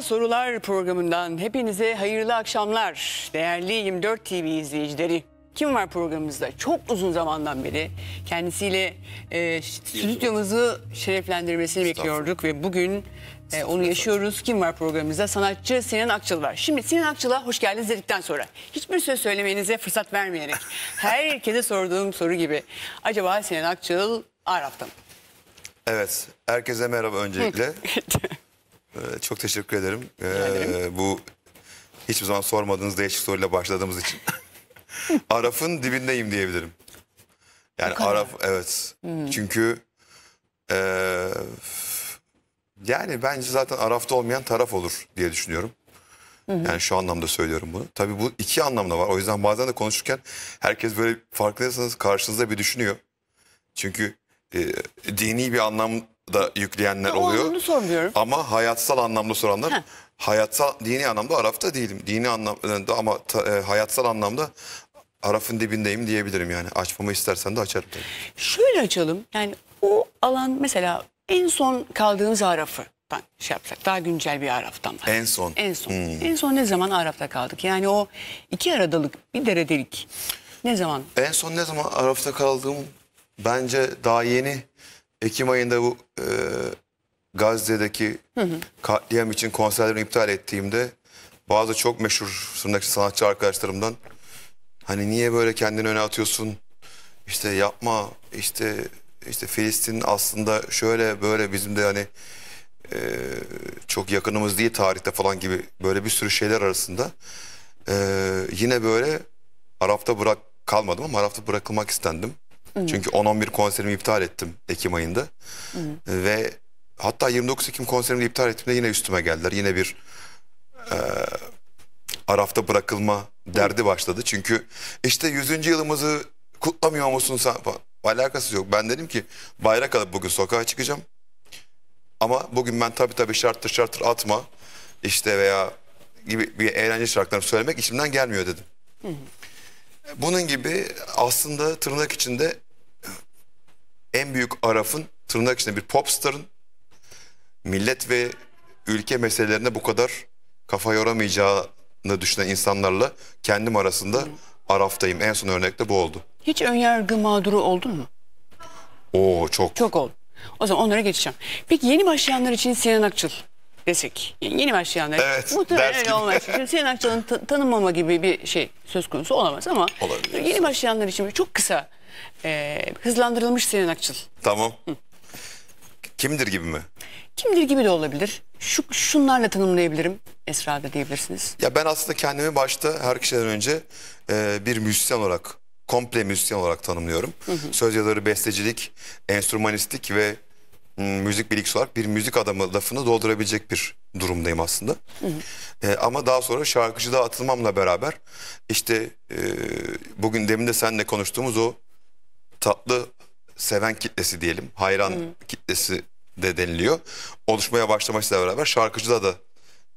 Sorular programından hepinize hayırlı akşamlar değerli 24 TV izleyicileri. Kim var programımızda? Çok uzun zamandan beri kendisiyle e, stüdyomuzu şereflendirmesini bekliyorduk ve bugün e, onu yaşıyoruz. Kim var programımızda? Sanatçı Sinan Akçıl var. Şimdi Sinan Akçıl'a hoş geldiniz dedikten sonra hiçbir söz söylemenize fırsat vermeyerek herkese sorduğum soru gibi. Acaba Sinan Akçıl Araf'ta mı? Evet, herkese merhaba öncelikle. Ee, çok teşekkür ederim. Ee, Bu hiçbir zaman sormadığınız değişik soruyla başladığımız için. Araf'ın dibindeyim diyebilirim. Yani Araf evet. Hmm. Çünkü e, yani bence zaten Araf'ta olmayan taraf olur diye düşünüyorum. Hı Yani şu anlamda söylüyorum bunu. Tabii bu iki anlamda var. O yüzden bazen de konuşurken herkes böyle farkındaysanız karşınızda bir düşünüyor. Çünkü e, dini bir anlam da yükleyenler ya, oluyor. Onu sormuyorum. Ama hayatsal anlamda soranlar Heh. hayatsal dini anlamda Araf'ta değilim. Dini anlamda ama ta, e, hayatsal anlamda Araf'ın dibindeyim diyebilirim yani. Açmamı istersen de açarım tabii. Şöyle açalım. Yani o alan mesela en son kaldığınız Araf'ı şey yapsak daha güncel bir Araf'tan var. En son. En son. Hmm. En son ne zaman Araf'ta kaldık? Yani o iki aradalık bir deredelik ne zaman? En son ne zaman Araf'ta kaldığım bence daha yeni Ekim ayında bu e, Gazze'deki katliam için konserlerimi iptal ettiğimde bazı çok meşhur sırnakçı sanatçı arkadaşlarımdan hani niye böyle kendini öne atıyorsun işte yapma işte işte Filistin aslında şöyle böyle bizim de hani e, çok yakınımız değil tarihte falan gibi böyle bir sürü şeyler arasında e, yine böyle Araf'ta bırak kalmadım ama Araf'ta bırakılmak istendim. Çünkü 10-11 konserimi iptal ettim Ekim ayında. Hı. Ve hatta 29 Ekim konserimi iptal ettiğimde yine üstüme geldiler. Yine bir e, arafta bırakılma derdi Hı. başladı. Çünkü işte 100. yılımızı kutlamıyor musun sen? Alakası yok. Ben dedim ki bayrak alıp bugün sokağa çıkacağım. Ama bugün ben tabii tabii şarttır şarttır atma işte veya gibi bir eğlence şarkılarını söylemek içimden gelmiyor dedim. Hı hı. Bunun gibi aslında tırnak içinde en büyük arafın tırnak içinde bir popstarın millet ve ülke meselelerine bu kadar kafa yoramayacağını düşünen insanlarla kendim arasında Hı. araftayım. En son örnekte bu oldu. Hiç önyargı mağduru oldun mu? Oo çok. Çok oldu. O zaman onlara geçeceğim. Peki yeni başlayanlar için Sinan Akçıl desek. Yeni başlayanlar evet, muhtemelen öyle olmaz. Şimdi Sinan Akçıl'ın tanınmama gibi bir şey söz konusu olamaz ama Olabilir. yeni başlayanlar için çok kısa e, hızlandırılmış Sinan Akçıl. Tamam. Hı. Kimdir gibi mi? Kimdir gibi de olabilir. Şu şunlarla tanımlayabilirim. Esra da diyebilirsiniz. Ya ben aslında kendimi başta her kişiden önce e, bir müzisyen olarak, komple müzisyen olarak tanımlıyorum. Hı hı. Söz yazarı, bestecilik, enstrümanistik ve müzik bilgisi olarak bir müzik adamı lafını doldurabilecek bir durumdayım aslında. Hı hı. E, ama daha sonra şarkıcılığa atılmamla beraber işte e, bugün demin de seninle konuştuğumuz o tatlı seven kitlesi diyelim. Hayran Hı. Hmm. kitlesi de deniliyor. Oluşmaya başlamasıyla beraber şarkıcıda da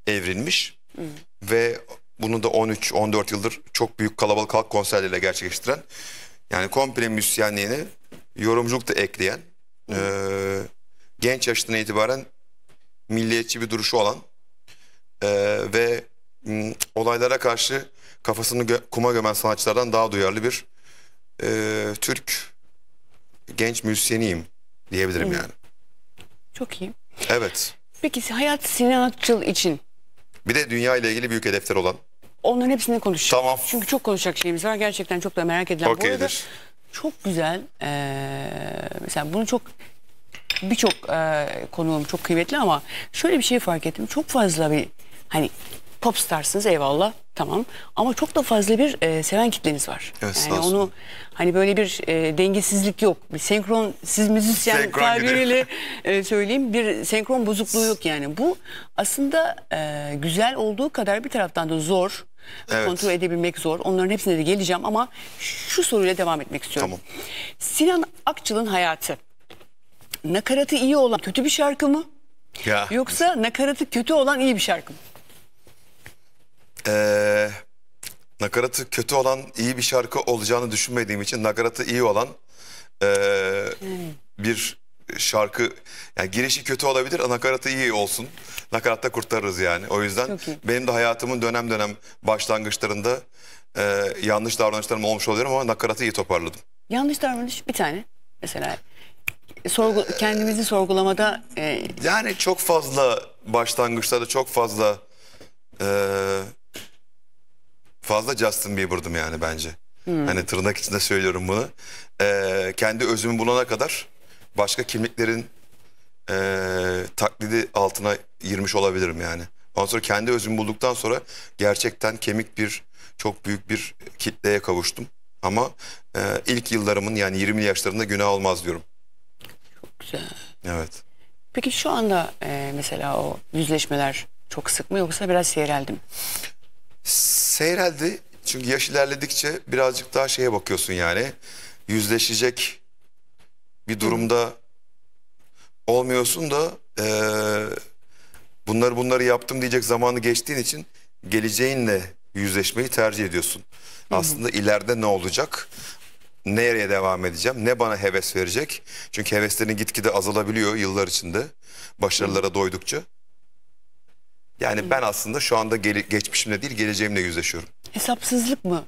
evrilmiş. Hı. Hmm. Ve bunu da 13-14 yıldır çok büyük kalabalık halk konserleriyle gerçekleştiren yani komple müzisyenliğini yorumculuk da ekleyen hmm. e, genç yaşından itibaren milliyetçi bir duruşu olan e, ve m, olaylara karşı kafasını gö kuma gömen sanatçılardan daha duyarlı bir e, Türk genç müzisyeniyim diyebilirim yani. Çok iyi. Evet. Peki hayat sinatçıl için? Bir de dünya ile ilgili büyük hedefler olan. Onların hepsini konuşacağız. Tamam. Çünkü çok konuşacak şeyimiz var. Gerçekten çok da merak edilen. Okay Bu arada çok güzel. Ee, mesela bunu çok birçok e, konuğum çok kıymetli ama şöyle bir şey fark ettim. Çok fazla bir hani popstarsınız eyvallah. Tamam ama çok da fazla bir e, seven kitleniz var. Evet, yani onu hani böyle bir e, dengesizlik yok. Bir senkron siz müzisyen senkron tabiriyle e, söyleyeyim bir senkron bozukluğu yok yani. Bu aslında e, güzel olduğu kadar bir taraftan da zor. Evet. Kontrol edebilmek zor. Onların hepsine de geleceğim ama şu soruyla devam etmek istiyorum. Tamam. Sinan Akçıl'ın hayatı nakaratı iyi olan kötü bir şarkı mı? Ya. Yoksa nakaratı kötü olan iyi bir şarkı mı? Ee, nakaratı kötü olan iyi bir şarkı olacağını düşünmediğim için nakaratı iyi olan e, bir şarkı yani girişi kötü olabilir nakaratı iyi olsun. Nakaratta kurtarırız yani. O yüzden benim de hayatımın dönem dönem başlangıçlarında e, yanlış davranışlarım olmuş oluyorum ama nakaratı iyi toparladım. Yanlış davranış bir tane mesela e, sorgu, kendimizi sorgulamada e... yani çok fazla başlangıçlarda çok fazla e, fazla Justin Bieber'dım yani bence. Hmm. Hani tırnak içinde söylüyorum bunu. Ee, kendi özümü bulana kadar başka kimliklerin e, taklidi altına girmiş olabilirim yani. Ondan sonra kendi özümü bulduktan sonra gerçekten kemik bir çok büyük bir kitleye kavuştum. Ama e, ilk yıllarımın yani 20 yaşlarında günah olmaz diyorum. Çok güzel. Evet. Peki şu anda e, mesela o yüzleşmeler çok sık mı yoksa biraz seyreldim? seyreldi. Çünkü yaş ilerledikçe birazcık daha şeye bakıyorsun yani. Yüzleşecek bir durumda olmuyorsun da e, bunları bunları yaptım diyecek zamanı geçtiğin için geleceğinle yüzleşmeyi tercih ediyorsun. Hı hı. Aslında ileride ne olacak? Nereye devam edeceğim? Ne bana heves verecek? Çünkü heveslerin gitgide azalabiliyor yıllar içinde. Başarılara doydukça. Yani Hı. ben aslında şu anda gele, geçmişimle değil geleceğimle yüzleşiyorum. Hesapsızlık mı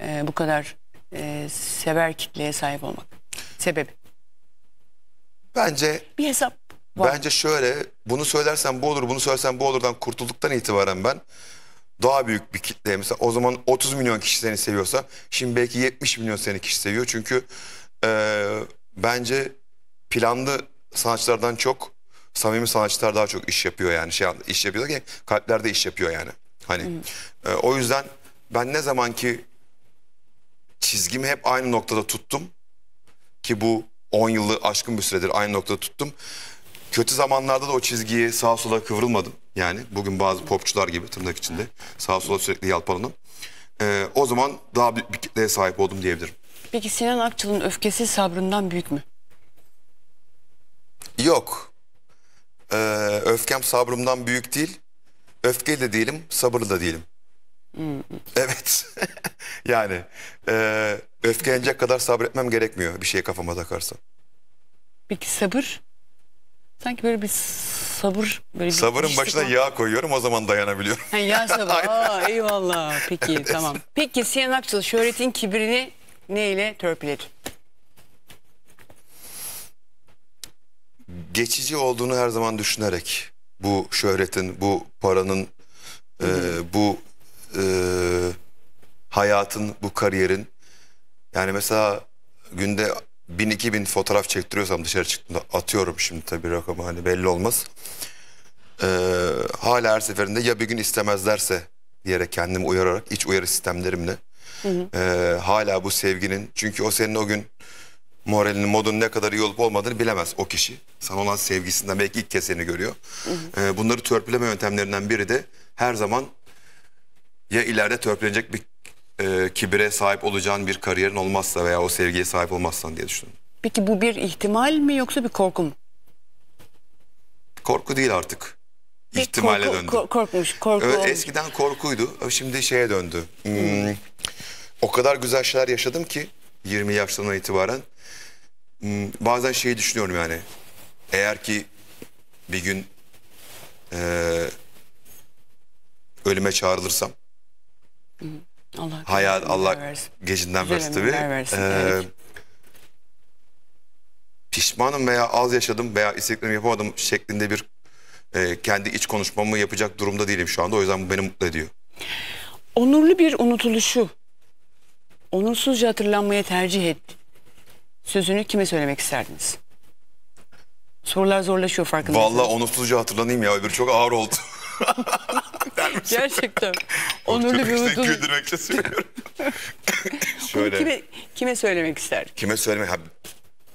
e, bu kadar e, sever kitleye sahip olmak? Sebebi? Bence... Bir hesap var. Bence şöyle bunu söylersen bu olur bunu söylersen bu olurdan kurtulduktan itibaren ben daha büyük bir kitleye mesela o zaman 30 milyon kişi seni seviyorsa şimdi belki 70 milyon seni kişi seviyor çünkü e, bence planlı sanatçılardan çok samimi sanatçılar daha çok iş yapıyor yani şey iş yapıyor ki kalplerde iş yapıyor yani. Hani hmm. e, o yüzden ben ne zaman ki çizgimi hep aynı noktada tuttum ki bu 10 yıllık aşkın bir süredir aynı noktada tuttum. Kötü zamanlarda da o çizgiyi sağa sola kıvrılmadım. Yani bugün bazı popçular gibi tırnak içinde sağa sola sürekli yalpalanım. Ee, o zaman daha büyük bir kitleye sahip oldum diyebilirim. Peki Sinan Akçıl'ın öfkesi sabrından büyük mü? Yok e, öfkem sabrımdan büyük değil. Öfkeli de değilim, sabırlı da değilim. Evet. yani e, öfkelenecek kadar sabretmem gerekmiyor bir şeye kafama takarsa. Peki sabır? Sanki böyle bir sabır böyle bir başına yağ koyuyorum o zaman dayanabiliyorum. Yani yağ sabır. Aa, eyvallah. Peki evet. tamam. Peki Sinan Akçıl şöhretin kibrini neyle törpüledi? geçici olduğunu her zaman düşünerek bu şöhretin, bu paranın, e, bu e, hayatın, bu kariyerin yani mesela günde 1000-2000 fotoğraf çektiriyorsam dışarı çıktığımda atıyorum şimdi tabii rakamı hani belli olmaz. Ee, hala her seferinde ya bir gün istemezlerse diyerek kendimi uyararak iç uyarı sistemlerimle hı hı. E, hala bu sevginin çünkü o senin o gün moralinin, modun ne kadar iyi olup olmadığını bilemez o kişi. Sana olan sevgisinden belki ilk kez seni görüyor. Hı hı. Ee, bunları törpüleme yöntemlerinden biri de her zaman ya ileride törpülenecek bir e, kibire sahip olacağın bir kariyerin olmazsa veya o sevgiye sahip olmazsan diye düşünüyorum. Peki bu bir ihtimal mi yoksa bir korku mu? Korku değil artık. Bir İhtimale korku, döndü. Kor korkmuş, korku. Evet, eskiden korkuydu, şimdi şeye döndü. Hmm. O kadar güzel şeyler yaşadım ki 20 yaşından itibaren Hmm, bazen şeyi düşünüyorum yani. Eğer ki bir gün e, ölüme çağrılırsam Allah hayal Allah versin. gecinden versin tabii. Versin, e, Pişmanım veya az yaşadım veya isteklerimi yapamadım şeklinde bir e, kendi iç konuşmamı yapacak durumda değilim şu anda. O yüzden bu beni mutlu ediyor. Onurlu bir unutuluşu onursuzca hatırlanmaya tercih et, sözünü kime söylemek isterdiniz? Sorular zorlaşıyor farkındaysanız. Valla Onur hatırlanayım ya öbür çok ağır oldu. Gerçekten. Onurlu bir uzun. Güldürmekçe söylüyorum. Şöyle. Bunu kime, kime söylemek ister? Kime söylemek? Ha,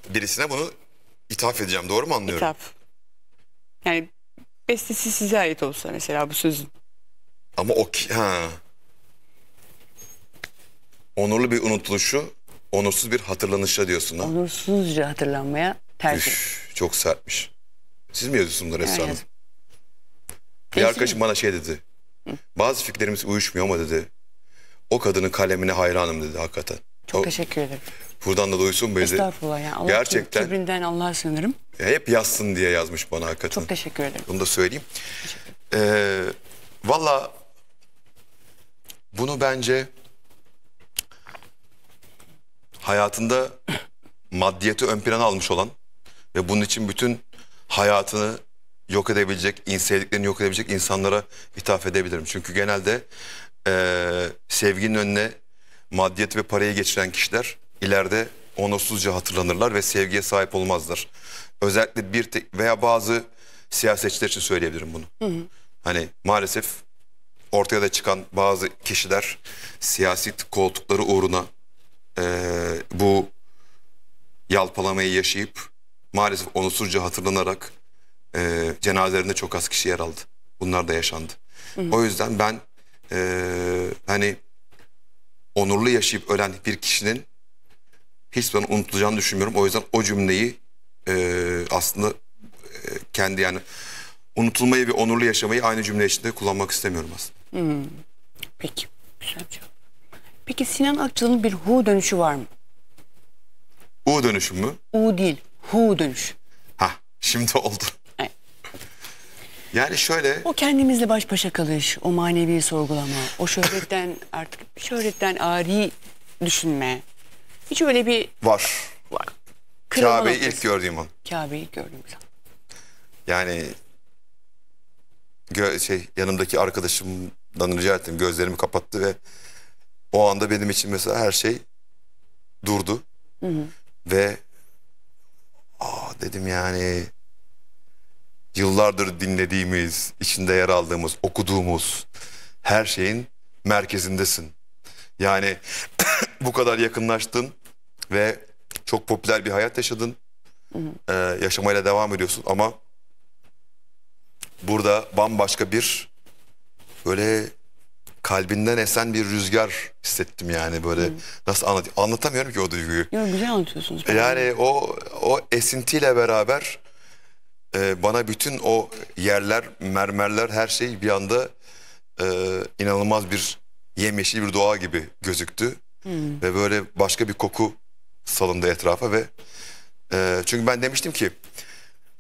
birisine bunu ithaf edeceğim doğru mu anlıyorum? İthaf. Yani bestesi size ait olsa mesela bu sözün. Ama o ki... Ha. Onurlu bir unutuluşu Onursuz bir hatırlanışa diyorsun ha? Onursuzca hatırlanmaya tercih. Üf, çok sertmiş. Siz mi yazıyorsunuz bunları Esra Hanım? Bir arkadaşım bana şey dedi. Bazı fikirlerimiz uyuşmuyor ama dedi. O kadının kalemine hayranım dedi hakikaten. Çok o, teşekkür ederim. Buradan da duysun beni. Estağfurullah. Yani Allah Gerçekten. Kibrinden Allah'a sığınırım. Hep yazsın diye yazmış bana hakikaten. Çok teşekkür ederim. Bunu da söyleyeyim. Ee, Valla bunu bence hayatında maddiyeti ön plana almış olan ve bunun için bütün hayatını yok edebilecek, sevdiklerini yok edebilecek insanlara hitap edebilirim. Çünkü genelde e, sevginin önüne maddiyet ve parayı geçiren kişiler ileride onursuzca hatırlanırlar ve sevgiye sahip olmazlar. Özellikle bir tek veya bazı siyasetçiler için söyleyebilirim bunu. Hı hı. Hani maalesef ortaya da çıkan bazı kişiler siyasi koltukları uğruna e, bu yalpalamayı yaşayıp maalesef onursuzca hatırlanarak e, cenazelerinde çok az kişi yer aldı. Bunlar da yaşandı. Hı hı. O yüzden ben e, hani onurlu yaşayıp ölen bir kişinin hiç zaman unutulacağını düşünmüyorum. O yüzden o cümleyi e, aslında e, kendi yani unutulmayı ve onurlu yaşamayı aynı cümle içinde kullanmak istemiyorum aslında. Hmm. Peki. Güzel cevap. Peki Sinan Akçıl'ın bir hu dönüşü var mı? U dönüşü mü? U değil, hu dönüşü. Ha, şimdi oldu. Yani şöyle... O kendimizle baş başa kalış, o manevi sorgulama, o şöhretten artık şöhretten ari düşünme. Hiç öyle bir... Var. Var. Kabe'yi ilk gördüğüm an. Kabe'yi gördüğüm zaman. Yani Gö, şey yanımdaki arkadaşımdan rica ettim gözlerimi kapattı ve o anda benim için mesela her şey durdu. Hı hı. Ve aa dedim yani yıllardır dinlediğimiz, içinde yer aldığımız, okuduğumuz her şeyin merkezindesin. Yani bu kadar yakınlaştın ve çok popüler bir hayat yaşadın. Ee, yaşamaya devam ediyorsun ama burada bambaşka bir böyle kalbinden esen bir rüzgar hissettim yani böyle Hı. nasıl anlat anlatamıyorum ki o duyguyu. Yok güzel anlatıyorsunuz. Yani o o esintiyle beraber e, bana bütün o yerler, mermerler her şey bir anda e, inanılmaz bir yemyeşil bir doğa gibi gözüktü. Hmm. Ve böyle başka bir koku salındı etrafa ve e, çünkü ben demiştim ki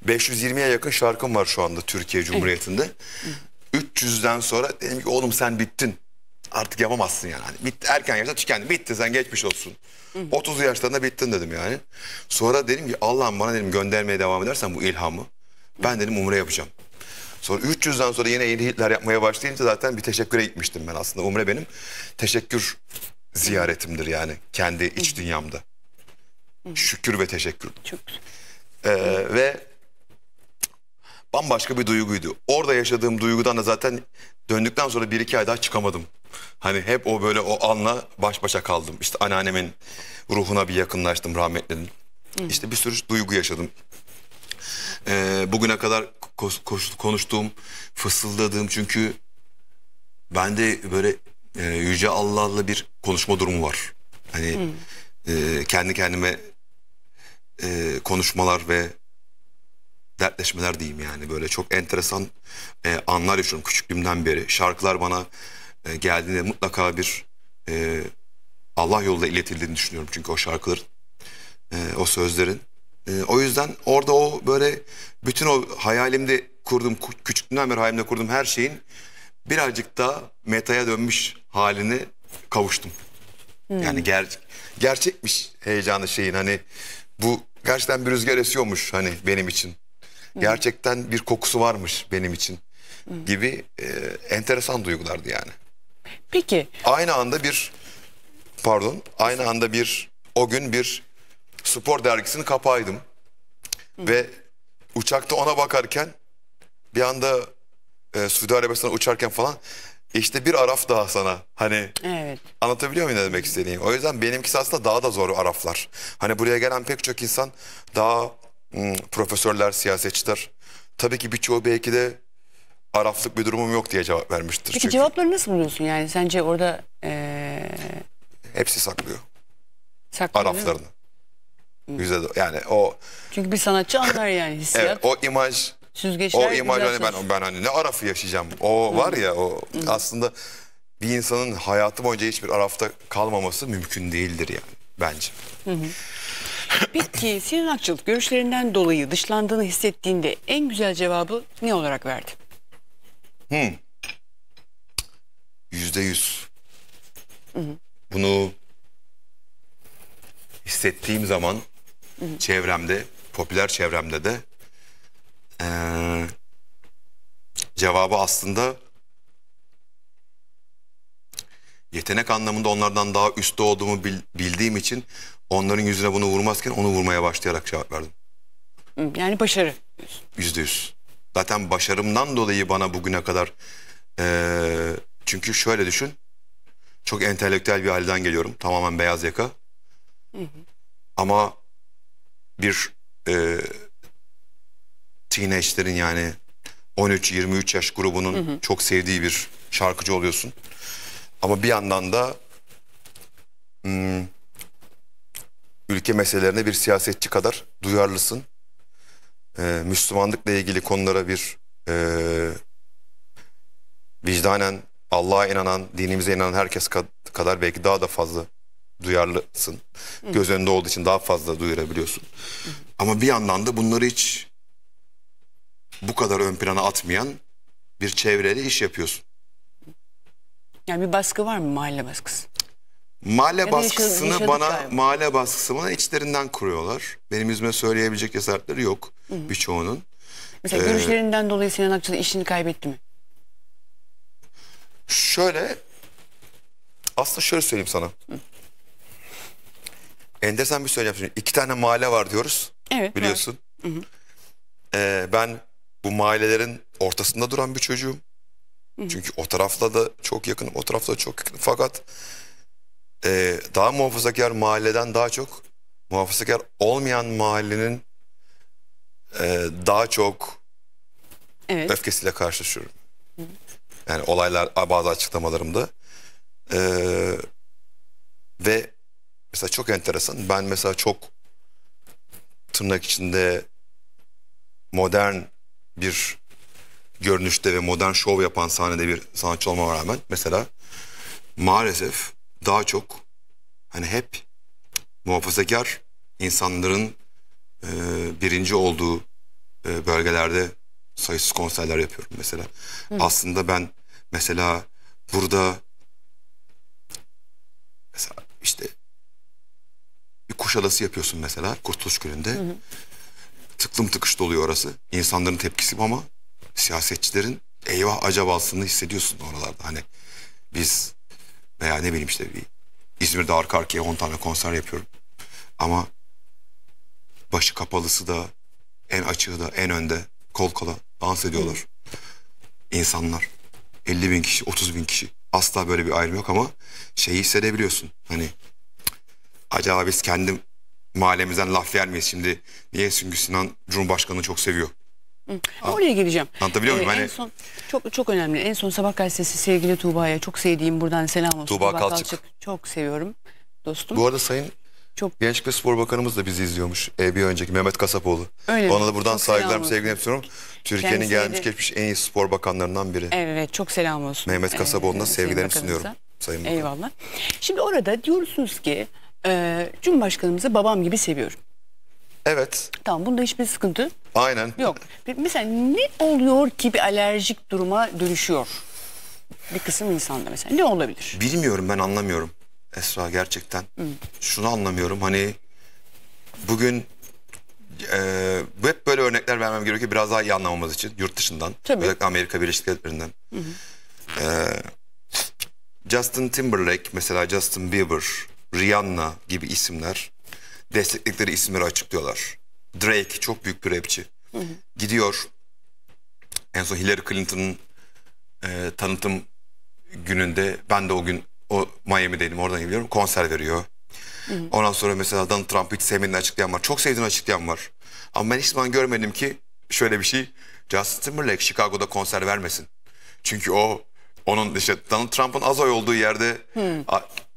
520'ye yakın şarkım var şu anda Türkiye Cumhuriyeti'nde. Evet. 300'den sonra dedim ki oğlum sen bittin. Artık yapamazsın yani. Hani bit, erken yaşta tükendin. Bitti sen geçmiş olsun. 30 yaşlarında bittin dedim yani. Sonra dedim ki Allah'ım bana dedim göndermeye devam edersen bu ilhamı. Ben dedim umre yapacağım. Sonra 300'den sonra yine yeni hitler yapmaya başlayınca zaten bir teşekküre gitmiştim ben aslında. Umre benim teşekkür ziyaretimdir yani kendi iç dünyamda. Şükür ve teşekkür. Çok güzel. Ee, ve bambaşka bir duyguydu. Orada yaşadığım duygudan da zaten döndükten sonra bir iki ay daha çıkamadım. Hani hep o böyle o anla baş başa kaldım. İşte anneannemin ruhuna bir yakınlaştım rahmetlinin. İşte bir sürü duygu yaşadım. Ee, bugüne kadar konuştuğum, fısıldadığım çünkü ben de böyle e, Yüce Allah'la bir konuşma durumu var. Hani hmm. e, kendi kendime e, konuşmalar ve dertleşmeler diyeyim yani. Böyle çok enteresan e, anlar yaşıyorum küçüklüğümden beri. Şarkılar bana e, geldiğinde mutlaka bir e, Allah yolunda iletildiğini düşünüyorum çünkü o şarkıların, e, o sözlerin. E, o yüzden orada o böyle bütün o hayalimde kurduğum, küçüklüğümden beri hayalimde kurduğum her şeyin birazcık da metaya dönmüş halini kavuştum. Hmm. Yani ger gerçekmiş heyecanı şeyin hani bu gerçekten bir rüzgar esiyormuş hani benim için. Gerçekten bir kokusu varmış benim için gibi e, enteresan duygulardı yani. Peki. Aynı anda bir pardon aynı anda bir o gün bir spor dergisini kapağıydım. Ve uçakta ona bakarken bir anda e, Suudi Arabistan'a uçarken falan işte bir araf daha sana hani evet. anlatabiliyor muyum ne demek istediğimi? O yüzden benimkisi aslında daha da zor araflar. Hani buraya gelen pek çok insan daha Hmm, profesörler, siyasetçiler. Tabii ki birçoğu belki de Araflık bir durumum yok diye cevap vermiştir. Peki çünkü. cevapları nasıl buluyorsun yani? Sence orada... Ee... Hepsi saklıyor. Saklıyor Araflarını. Hmm. Yüzde yani o... Çünkü bir sanatçı anlar yani hissiyat. evet, o imaj... Süzgeçler o imaj hani ben, ben hani ne Araf'ı yaşayacağım. O Hı. Hmm. var ya o Hı. aslında bir insanın hayatı boyunca hiçbir Araf'ta kalmaması mümkün değildir yani bence. Hı hı. Peki Sinan Akçıl görüşlerinden dolayı dışlandığını hissettiğinde en güzel cevabı ne olarak verdi? Yüzde yüz. Bunu hissettiğim zaman hı çevremde, popüler çevremde de ee, cevabı aslında yetenek anlamında onlardan daha üstte olduğumu bildiğim için onların yüzüne bunu vurmazken onu vurmaya başlayarak cevap verdim. Yani başarı. Yüzde yüz. Zaten başarımdan dolayı bana bugüne kadar... E, çünkü şöyle düşün. Çok entelektüel bir halden geliyorum. Tamamen beyaz yaka. Hı hı. Ama bir e, teenage'lerin yani 13-23 yaş grubunun hı hı. çok sevdiği bir şarkıcı oluyorsun. Ama bir yandan da hmm, ülke meselelerine bir siyasetçi kadar duyarlısın. Ee, Müslümanlıkla ilgili konulara bir e, vicdanen Allah'a inanan, dinimize inanan herkes kadar belki daha da fazla duyarlısın. Göz önünde olduğu için daha fazla duyurabiliyorsun. Ama bir yandan da bunları hiç bu kadar ön plana atmayan bir çevreyle iş yapıyorsun. Yani bir baskı var mı mahalle baskısı? Mahalle ya baskısını yaşadık bana galiba. mahalle baskısını bana içlerinden kuruyorlar. Benim yüzüme söyleyebilecek cesaretleri yok Hı. birçoğunun. Mesela ee, görüşlerinden dolayı Sinan Akçıl işini kaybetti mi? Şöyle aslında şöyle söyleyeyim sana. Hı. Enteresan bir söyleyeyim şimdi. İki tane mahalle var diyoruz. Evet. Biliyorsun. Hı Ee, ben bu mahallelerin ortasında duran bir çocuğum. Hı Çünkü o tarafla da çok yakın o tarafla da çok yakınım. Fakat e, daha muhafazakar mahalleden daha çok muhafazakar olmayan mahallenin e, daha çok evet. öfkesiyle karşılaşıyorum. Yani olaylar bazı açıklamalarımda. E, ve mesela çok enteresan. Ben mesela çok tırnak içinde modern bir görünüşte ve modern şov yapan sahnede bir sanatçı olmama rağmen mesela maalesef daha çok hani hep muhafazakar insanların e, birinci olduğu e, bölgelerde sayısız konserler yapıyorum mesela. Hı. Aslında ben mesela burada mesela işte bir Kuşadası yapıyorsun mesela Kurtuluş Günü'nde. Tıklım tıkış doluyor orası. İnsanların tepkisi ama siyasetçilerin eyvah acaba acabasını hissediyorsun oralarda. Hani biz veya ne bileyim işte bir İzmir'de arka arkaya 10 tane konser yapıyorum. Ama başı kapalısı da en açığı da en önde kol kola dans ediyorlar. İnsanlar 50 bin kişi 30 bin kişi asla böyle bir ayrım yok ama şeyi hissedebiliyorsun. Hani acaba biz kendi mahallemizden laf yer miyiz şimdi? Niye? Çünkü Sinan Cumhurbaşkanı çok seviyor. Hı. Oraya geleceğim. Anlatabiliyor muyum? Ee, hani en son, çok çok önemli. En son Sabah Gazetesi sevgili Tuğba'ya çok sevdiğim buradan selam olsun. Tuğba, Tuğba Kalçık. Kalçık. Çok seviyorum dostum. Bu arada Sayın çok... Gençlik ve Spor Bakanımız da bizi izliyormuş. E, bir önceki Mehmet Kasapoğlu. Öyle Ona da buradan saygılarımı sevgilerimi sunuyorum. Türkiye'nin gelmiş de... geçmiş en iyi spor bakanlarından biri. Evet çok selam olsun. Mehmet ee, Kasapoğlu'na evet, sevgilerimi sunuyorum. Sayın Bakan. Eyvallah. Şimdi orada diyorsunuz ki e, Cumhurbaşkanımızı babam gibi seviyorum. Evet. Tamam bunda hiçbir sıkıntı Aynen. yok. Mesela ne oluyor ki bir alerjik duruma dönüşüyor? Bir kısım insanda mesela ne olabilir? Bilmiyorum ben anlamıyorum Esra gerçekten. Şunu anlamıyorum hani bugün e, bu hep böyle örnekler vermem gerekiyor biraz daha iyi anlamamız için yurt dışından. Tabii. Özellikle Amerika Birleşik Devletleri'nden. E, Justin Timberlake mesela Justin Bieber, Rihanna gibi isimler destekledikleri isimleri açıklıyorlar. Drake çok büyük bir rapçi. Hı hı. Gidiyor. En son Hillary Clinton'ın e, tanıtım gününde ben de o gün o Miami'deydim oradan geliyorum konser veriyor. Hı hı. Ondan sonra mesela Donald Trump'ı hiç sevmediğini açıklayan var. Çok sevdiğini açıklayan var. Ama ben hiç zaman görmedim ki şöyle bir şey Justin Timberlake Chicago'da konser vermesin. Çünkü o onun işte Donald Trump'ın oy olduğu yerde hmm.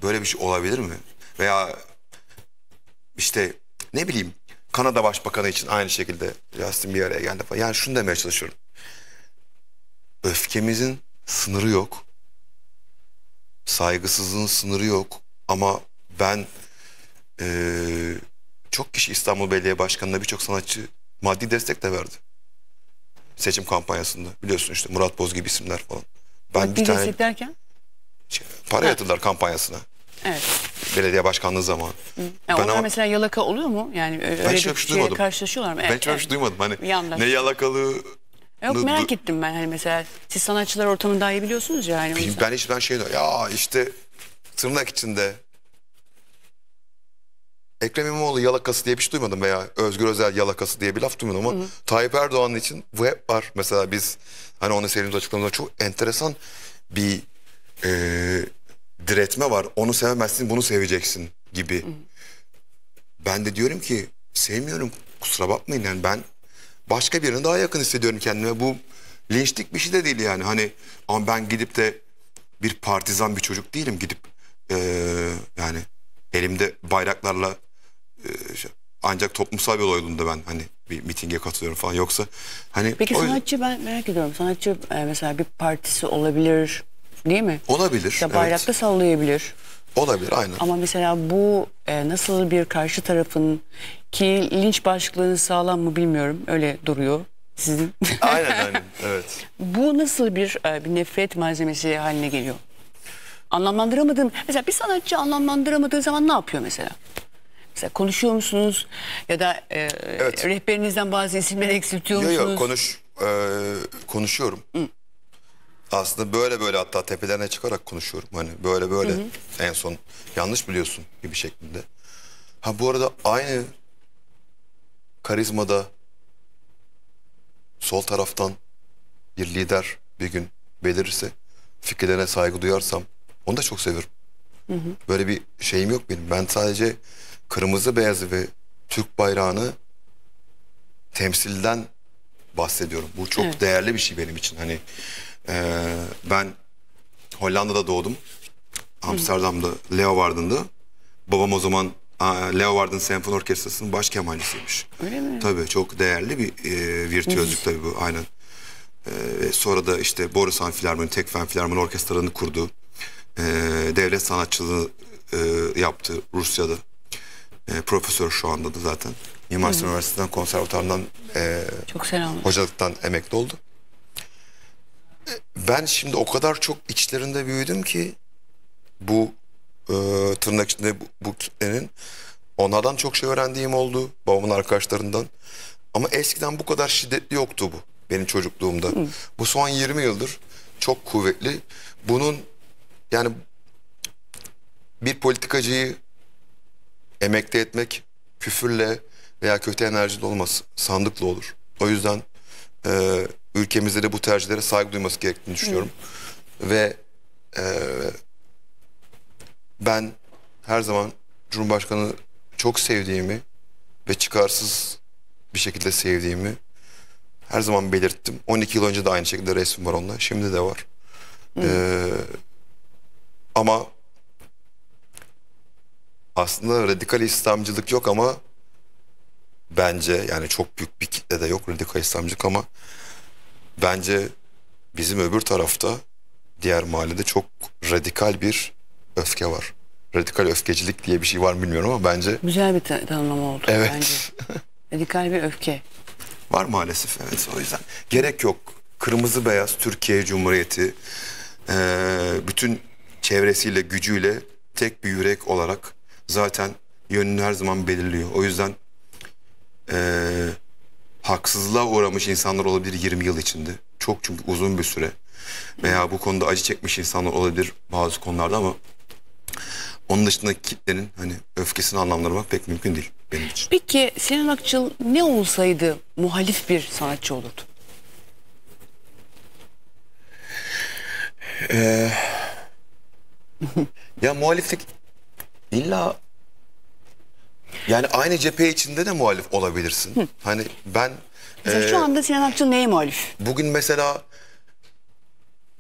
böyle bir şey olabilir mi? Veya işte ne bileyim Kanada Başbakanı için aynı şekilde Justin bir araya geldi falan. Yani şunu demeye çalışıyorum. Öfkemizin sınırı yok. Saygısızlığın sınırı yok. Ama ben e, çok kişi İstanbul Belediye Başkanı'na birçok sanatçı maddi destek de verdi. Seçim kampanyasında biliyorsun işte Murat Boz gibi isimler falan. Ben maddi bir tane, destek derken? Şey, para yatırdılar kampanyasına. Evet. Belediye başkanlığı zaman. Hı. Yani onlar ama... mesela yalaka oluyor mu? Yani e, öyle ben bir şey karşılaşıyorlar mı? Ben evet, hiç evet. duymadım. Hani ne yalakalı Yok merak ettim ben hani mesela siz sanatçılar ortamını daha iyi biliyorsunuz ya yani. Ben, ben hiç ben şey ya işte tırnak içinde Ekrem İmamoğlu yalakası diye bir şey duymadım veya Özgür Özel yalakası diye bir laf duymadım ama Hı. Tayyip Erdoğan için bu hep var. Mesela biz hani onu seyredince açıklamada çok enteresan bir e, diretme var. Onu sevemezsin bunu seveceksin gibi. Ben de diyorum ki sevmiyorum. Kusura bakmayın yani ben başka birine daha yakın hissediyorum kendime. Bu linçlik bir şey de değil yani. Hani ama ben gidip de bir partizan bir çocuk değilim gidip e, yani elimde bayraklarla e, ancak toplumsal bir olayında ben hani bir mitinge katılıyorum falan yoksa hani Peki sanatçı yüzden... ben merak ediyorum sanatçı e, mesela bir partisi olabilir Değil mi? Olabilir. İşte bayrakta evet. sallayabilir. Olabilir aynen. Ama mesela bu e, nasıl bir karşı tarafın ki linç başlığını sağlam mı bilmiyorum. Öyle duruyor sizin. aynen aynen evet. Bu nasıl bir, e, bir nefret malzemesi haline geliyor? Anlamlandıramadığım mesela bir sanatçı anlamlandıramadığı zaman ne yapıyor mesela? Mesela konuşuyor musunuz ya da e, evet. rehberinizden bazı isimleri eksiltiyor yo, yo, musunuz? Yok yok konuş, e, konuşuyorum. Hı aslında böyle böyle hatta tepelerine çıkarak konuşuyorum. Hani böyle böyle hı hı. en son yanlış biliyorsun gibi şeklinde. Ha bu arada aynı karizmada sol taraftan bir lider bir gün belirirse fikirlerine saygı duyarsam onu da çok seviyorum Hı hı. Böyle bir şeyim yok benim. Ben sadece kırmızı beyazı ve Türk bayrağını temsilden bahsediyorum. Bu çok evet. değerli bir şey benim için. Hani ee, ben Hollanda'da doğdum. Amsterdam'da, Leeuwarden'da. Babam o zaman Leeuwarden Senfon Orkestrası'nın baş kemalisiymiş. Öyle mi? Tabii çok değerli bir e, virtüözlük tabii bu aynen. E, sonra da işte Borusan Filarmoni, Tekfen Filarmoni Orkestralarını kurdu. E, devlet sanatçılığı e, yaptı Rusya'da. E, profesör şu anda da zaten. Mimar Sinan Üniversitesi'nden konservatuarından e, çok hocalıktan emekli oldu ben şimdi o kadar çok içlerinde büyüdüm ki bu e, tırnak içinde bu, bu kitlenin onlardan çok şey öğrendiğim oldu babamın arkadaşlarından. Ama eskiden bu kadar şiddetli yoktu bu benim çocukluğumda. Hı. Bu son 20 yıldır çok kuvvetli. Bunun yani bir politikacıyı emekli etmek küfürle veya kötü enerjili olmaz. Sandıkla olur. O yüzden e, ülkemizde de bu tercihlere saygı duyması gerektiğini düşünüyorum. Hı. Ve e, ben her zaman Cumhurbaşkanı çok sevdiğimi ve çıkarsız bir şekilde sevdiğimi her zaman belirttim. 12 yıl önce de aynı şekilde resmim var onunla. Şimdi de var. Ee, ama aslında radikal İslamcılık yok ama bence yani çok büyük bir kitlede yok radikal İslamcılık ama Bence bizim öbür tarafta diğer mahallede çok radikal bir öfke var. Radikal öfkecilik diye bir şey var mı bilmiyorum ama bence... Güzel bir tanımlama oldu. Evet. Bence. radikal bir öfke. Var maalesef evet o yüzden. Gerek yok. Kırmızı beyaz Türkiye Cumhuriyeti bütün çevresiyle gücüyle tek bir yürek olarak zaten yönünü her zaman belirliyor. O yüzden haksızlığa uğramış insanlar olabilir 20 yıl içinde. Çok çünkü uzun bir süre. Veya bu konuda acı çekmiş insanlar olabilir bazı konularda ama onun dışında kitlenin hani öfkesini anlamlamak pek mümkün değil benim için. Peki Sinan Akçıl ne olsaydı muhalif bir sanatçı olurdu? Ee, ya muhaliflik illa yani aynı cephe içinde de muhalif olabilirsin. Hı. Hani ben... Mesela e, şu anda Sinan Akçıl neye muhalif? Bugün mesela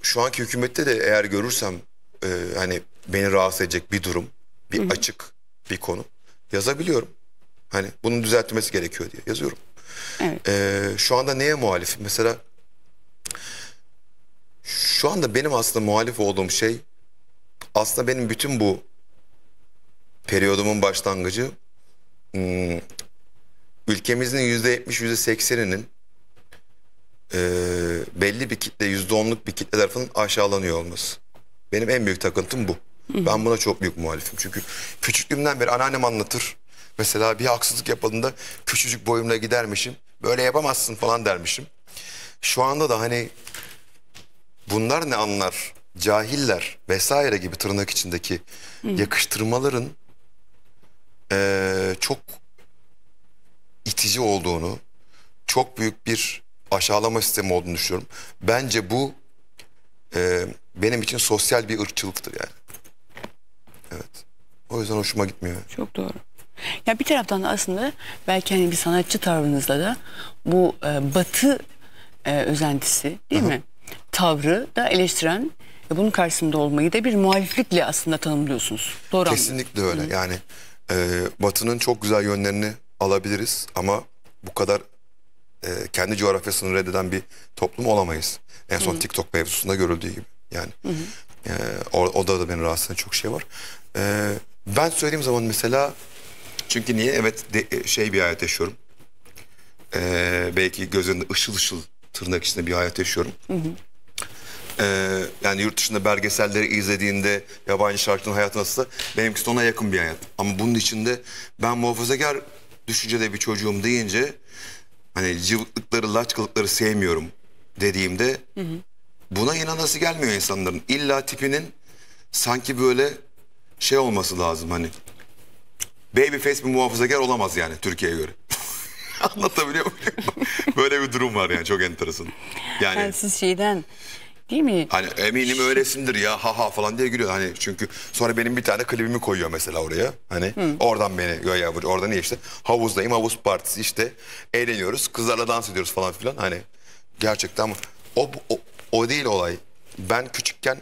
şu anki hükümette de eğer görürsem e, hani beni rahatsız edecek bir durum, bir Hı açık bir konu yazabiliyorum. Hani bunun düzeltmesi gerekiyor diye yazıyorum. Evet. E, şu anda neye muhalif? Mesela şu anda benim aslında muhalif olduğum şey aslında benim bütün bu periyodumun başlangıcı Hmm. ülkemizin yüzde 70 yüzde sekseninin e, belli bir kitle yüzde onluk bir kitle tarafının aşağılanıyor olması. Benim en büyük takıntım bu. Ben buna çok büyük muhalifim. Çünkü küçüklüğümden beri anneannem anlatır. Mesela bir haksızlık yapıldığında küçücük boyumla gidermişim. Böyle yapamazsın falan dermişim. Şu anda da hani bunlar ne anlar? Cahiller vesaire gibi tırnak içindeki yakıştırmaların e, çok itici olduğunu, çok büyük bir aşağılama sistemi olduğunu düşünüyorum. Bence bu e, benim için sosyal bir ırkçılıktır yani. Evet. O yüzden hoşuma gitmiyor. Çok doğru. Ya bir taraftan da aslında belki hani bir sanatçı tavrınızla da bu e, batı e, özentisi değil Hı-hı. mi? Tavrı da eleştiren ve bunun karşısında olmayı da bir muhaliflikle aslında tanımlıyorsunuz. Doğru Kesinlikle anladım. öyle. Hı-hı. Yani e, Batı'nın çok güzel yönlerini alabiliriz ama bu kadar e, kendi coğrafyasını reddeden bir toplum olamayız. En son Hı -hı. TikTok mevzusunda görüldüğü gibi yani. Hı -hı. E, o, o da, da beni rahatsız eden çok şey var. E, ben söylediğim zaman mesela çünkü niye evet de, e, şey bir hayat yaşıyorum. E, belki gözlerinde ışıl ışıl tırnak içinde bir hayat yaşıyorum. Hı -hı. Ee, yani yurt dışında belgeselleri izlediğinde yabancı şarkıcının hayatı nasıl benimkisi de ona yakın bir hayat. Ama bunun içinde ben muhafazakar düşüncede bir çocuğum deyince hani cıvıklıkları, laçkalıkları sevmiyorum dediğimde hı hı. buna inanası gelmiyor insanların. İlla tipinin sanki böyle şey olması lazım hani babyface bir muhafazakar olamaz yani Türkiye'ye göre. Anlatabiliyor muyum? Böyle bir durum var yani çok enteresan. Yani, yani siz şeyden Değil mi? Hani eminim öylesindir ya ha ha falan diye gülüyor. Hani çünkü sonra benim bir tane klibimi koyuyor mesela oraya. Hani Hı. oradan beni göğe vur. Orada niye işte havuzdayım havuz partisi işte eğleniyoruz kızlarla dans ediyoruz falan filan. Hani gerçekten ama o, o, o değil olay. Ben küçükken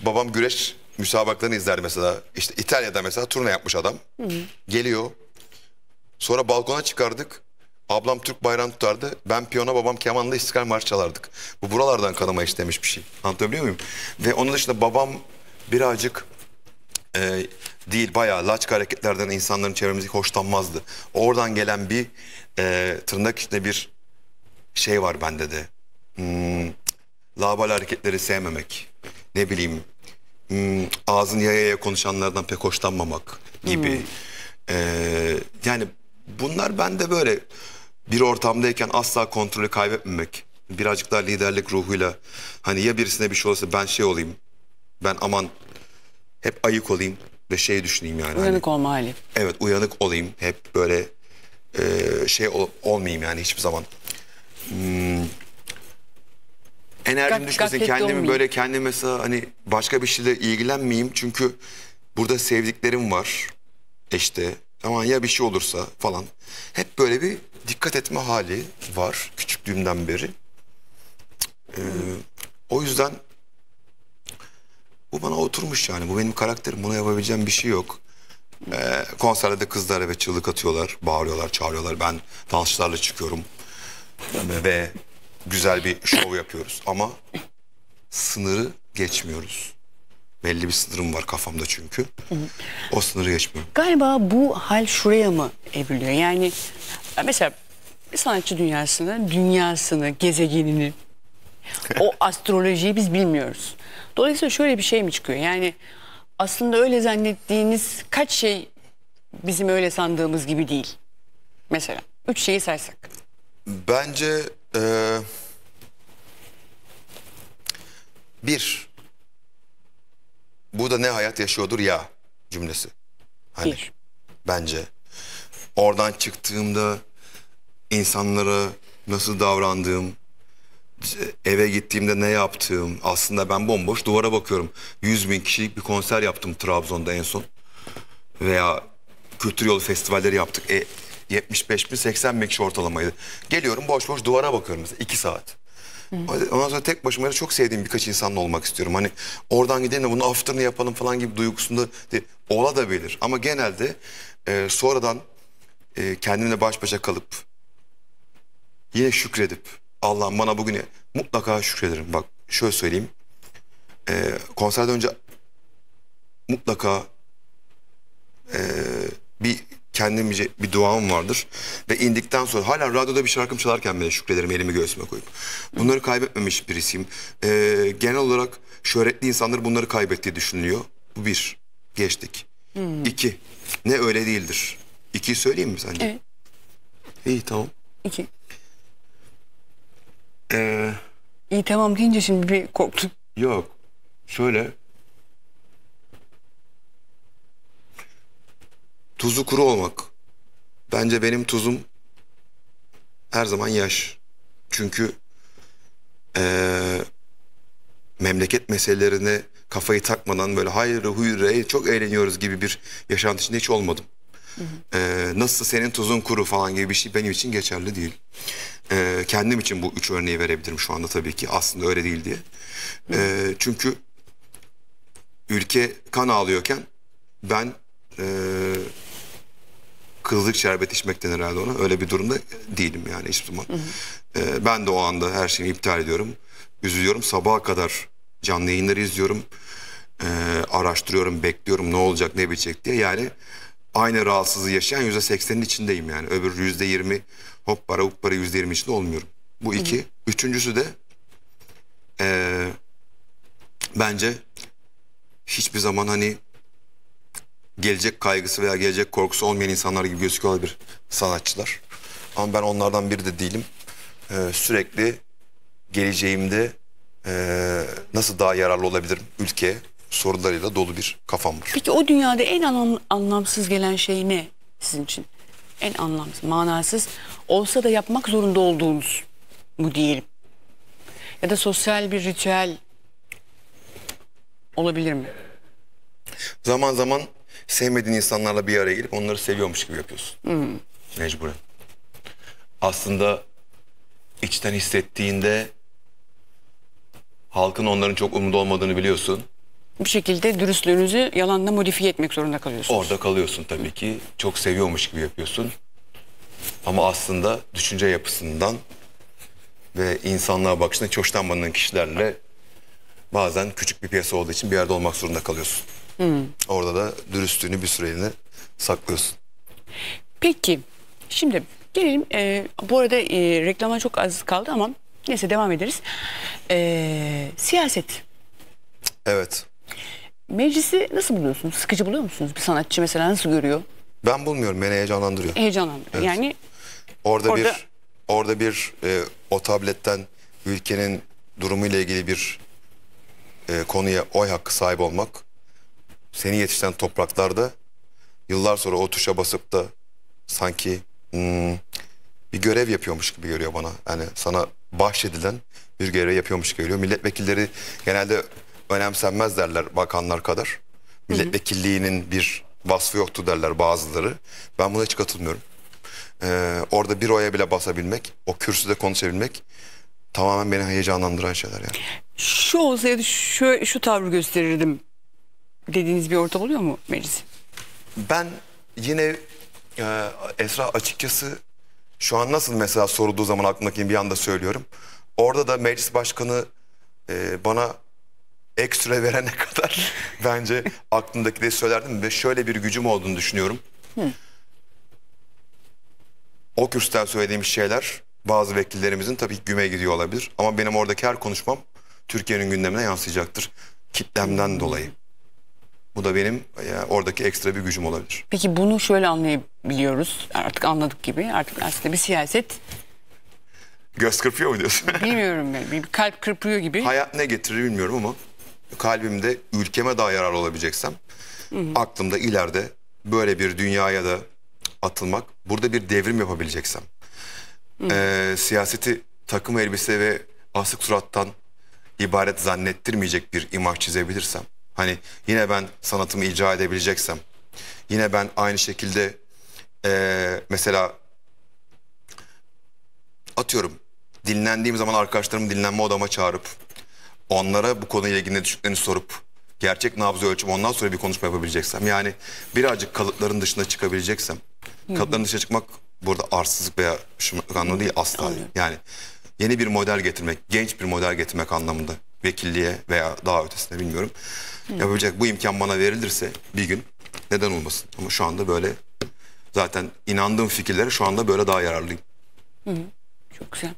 babam güreş müsabaklarını izler mesela. İşte İtalya'da mesela turne yapmış adam. Hı. Geliyor. Sonra balkona çıkardık. Ablam Türk bayrağını tutardı. Ben piyano babam kemanla İstiklal marş çalardık. Bu buralardan kanıma işlemiş bir şey. Anlatabiliyor muyum? Ve onun dışında babam birazcık e, değil bayağı laçka hareketlerden insanların çevremizi hoşlanmazdı. Oradan gelen bir e, tırnak içinde bir şey var bende de. Hmm, labal hareketleri sevmemek. Ne bileyim hmm, ağzını yaya yaya konuşanlardan pek hoşlanmamak gibi. Hmm. E, yani bunlar bende böyle bir ortamdayken asla kontrolü kaybetmemek. Birazcık daha liderlik ruhuyla hani ya birisine bir şey olursa ben şey olayım. Ben aman hep ayık olayım ve şey düşüneyim yani. Uyanık hani, olma hali. Evet uyanık olayım. Hep böyle e, şey ol, olmayayım yani hiçbir zaman. Hmm, enerjim Gak, düşmesin. Kendimi böyle kendim mesela hani başka bir şeyle ilgilenmeyeyim. Çünkü burada sevdiklerim var. İşte aman ya bir şey olursa falan. Hep böyle bir dikkat etme hali var küçüklüğümden beri. Ee, o yüzden bu bana oturmuş yani. Bu benim karakterim. Buna yapabileceğim bir şey yok. Ee, konserde kızlar eve çığlık atıyorlar, bağırıyorlar, çağırıyorlar. Ben dansçılarla çıkıyorum ve güzel bir şov yapıyoruz. Ama sınırı geçmiyoruz. Belli bir sınırım var kafamda çünkü. Hı hı. O sınırı geçmiyorum. Galiba bu hal şuraya mı evriliyor? Yani mesela bir sanatçı dünyasını, dünyasını, gezegenini, o astrolojiyi biz bilmiyoruz. Dolayısıyla şöyle bir şey mi çıkıyor? Yani aslında öyle zannettiğiniz kaç şey bizim öyle sandığımız gibi değil. Mesela üç şeyi saysak. Bence ee, bir bu da ne hayat yaşıyordur ya cümlesi. Hani Bir. bence oradan çıktığımda insanlara nasıl davrandığım, eve gittiğimde ne yaptığım aslında ben bomboş duvara bakıyorum. 100 bin kişilik bir konser yaptım Trabzon'da en son. Veya kültür yolu festivalleri yaptık. E, 75 bin 80 bin kişi ortalamaydı. Geliyorum boş boş duvara bakıyorum mesela 2 saat. Evet. Ondan sonra tek başıma da çok sevdiğim birkaç insanla olmak istiyorum. Hani oradan gidelim de bunu after'ını yapalım falan gibi duygusunda de, ola da bilir. Ama genelde e, sonradan e, kendimle baş başa kalıp yine şükredip Allah'ım bana bugün mutlaka şükrederim. Bak şöyle söyleyeyim. E, konserden önce mutlaka e, bir kendimce bir duam vardır. Ve indikten sonra hala radyoda bir şarkım çalarken bile şükrederim elimi göğsüme koyup. Bunları kaybetmemiş birisiyim. Ee, genel olarak şöhretli insanlar bunları kaybettiği düşünülüyor. Bu bir. Geçtik. Hmm. İki. Ne öyle değildir. İkiyi söyleyeyim mi sence? Evet. İyi tamam. İki. Ee, İyi tamam deyince şimdi bir korktum Yok. Şöyle tuzu kuru olmak. Bence benim tuzum her zaman yaş. Çünkü ee, memleket meselelerine kafayı takmadan böyle hayır huyre çok eğleniyoruz gibi bir yaşantı içinde hiç olmadım. Hı hı. Ee, nasıl senin tuzun kuru falan gibi bir şey benim için geçerli değil. Ee, kendim için bu üç örneği verebilirim şu anda tabii ki aslında öyle değil diye. Ee, çünkü ülke kan ağlıyorken ben e, kızlık şerbet içmekten herhalde ona. Öyle bir durumda değilim yani hiçbir zaman. Ee, ben de o anda her şeyi iptal ediyorum. Üzülüyorum. Sabaha kadar canlı yayınları izliyorum. Ee, araştırıyorum, bekliyorum ne olacak, ne bitecek diye. Yani aynı rahatsızlığı yaşayan yüzde seksenin içindeyim yani. Öbür yüzde %20 hoppara hoppara yirmi içinde olmuyorum. Bu iki. hı. Üçüncüsü de e, bence hiçbir zaman hani gelecek kaygısı veya gelecek korkusu olmayan insanlar gibi gözüküyor olabilir sanatçılar. Ama ben onlardan biri de değilim. Ee, sürekli geleceğimde e, nasıl daha yararlı olabilirim ülke sorularıyla dolu bir kafam var. Peki o dünyada en anlam, anlamsız gelen şey ne sizin için? En anlamsız, manasız olsa da yapmak zorunda olduğunuz mu diyelim? Ya da sosyal bir ritüel olabilir mi? Zaman zaman sevmediğin insanlarla bir araya gelip onları seviyormuş gibi yapıyorsun. Hmm. Mecburen. Aslında içten hissettiğinde halkın onların çok umurda olmadığını biliyorsun. Bir şekilde dürüstlüğünüzü yalanla modifiye etmek zorunda kalıyorsunuz. Orada kalıyorsun tabii ki. Çok seviyormuş gibi yapıyorsun. Ama aslında düşünce yapısından ve insanlığa bakışından hiç hoşlanmadığın kişilerle bazen küçük bir piyasa olduğu için bir yerde olmak zorunda kalıyorsun. Hmm. Orada da dürüstlüğünü bir süreliğine saklıyorsun. Peki şimdi gelelim e, bu arada e, reklama çok az kaldı ama neyse devam ederiz. E, siyaset. Evet. Meclisi nasıl buluyorsunuz? Sıkıcı buluyor musunuz? Bir sanatçı mesela nasıl görüyor? Ben bulmuyorum. Beni heyecanlandırıyor. Heyecanlandırıyor. Evet. Yani orada, orada bir orada bir e, o tabletten ülkenin durumu ile ilgili bir e, konuya oy hakkı sahibi olmak seni yetişen topraklarda yıllar sonra o tuşa basıp da sanki hmm, bir görev yapıyormuş gibi görüyor bana. Yani sana bahşedilen bir görev yapıyormuş gibi görüyor. Milletvekilleri genelde önemsenmez derler bakanlar kadar. Milletvekilliğinin bir vasfı yoktu derler bazıları. Ben buna hiç katılmıyorum. Ee, orada bir oya bile basabilmek, o kürsüde konuşabilmek tamamen beni heyecanlandıran şeyler yani. Şu olsaydı şu, şu tavrı gösterirdim dediğiniz bir ortam oluyor mu meclis? Ben yine e, Esra açıkçası şu an nasıl mesela sorulduğu zaman aklımdaki bir anda söylüyorum. Orada da meclis başkanı e, bana ek süre verene kadar bence aklımdaki de söylerdim ve şöyle bir gücüm olduğunu düşünüyorum. Hı. O kürsüden söylediğim şeyler bazı vekillerimizin tabii ki güme gidiyor olabilir. Ama benim oradaki her konuşmam Türkiye'nin gündemine yansıyacaktır. Kitlemden dolayı. Bu da benim yani e, oradaki ekstra bir gücüm olabilir. Peki bunu şöyle anlayabiliyoruz. Artık anladık gibi. Artık aslında bir siyaset Göz kırpıyor mu diyorsun? Bilmiyorum ben. Bir kalp kırpıyor gibi. Hayat ne getirir bilmiyorum ama kalbimde ülkeme daha yararlı olabileceksem hı hı. aklımda ileride böyle bir dünyaya da atılmak, burada bir devrim yapabileceksem E, siyaseti takım elbise ve asık surattan ibaret zannettirmeyecek bir imaj çizebilirsem Hani yine ben sanatımı icra edebileceksem, yine ben aynı şekilde e, mesela atıyorum dinlendiğim zaman arkadaşlarımı dinlenme odama çağırıp onlara bu konuyla ilgili ne düşündüklerini sorup gerçek nabzı ölçüm ondan sonra bir konuşma yapabileceksem yani birazcık kalıpların dışına çıkabileceksem hı kalıpların dışına çıkmak burada arsızlık veya şımarıklık anlamı değil asla. Anladım. Yani yeni bir model getirmek, genç bir model getirmek anlamında vekilliğe veya daha ötesine bilmiyorum. Yapabilecek bu imkan bana verilirse bir gün neden olmasın? Ama şu anda böyle zaten inandığım fikirlere şu anda böyle daha yararlıyım. Hı hı. Çok güzel.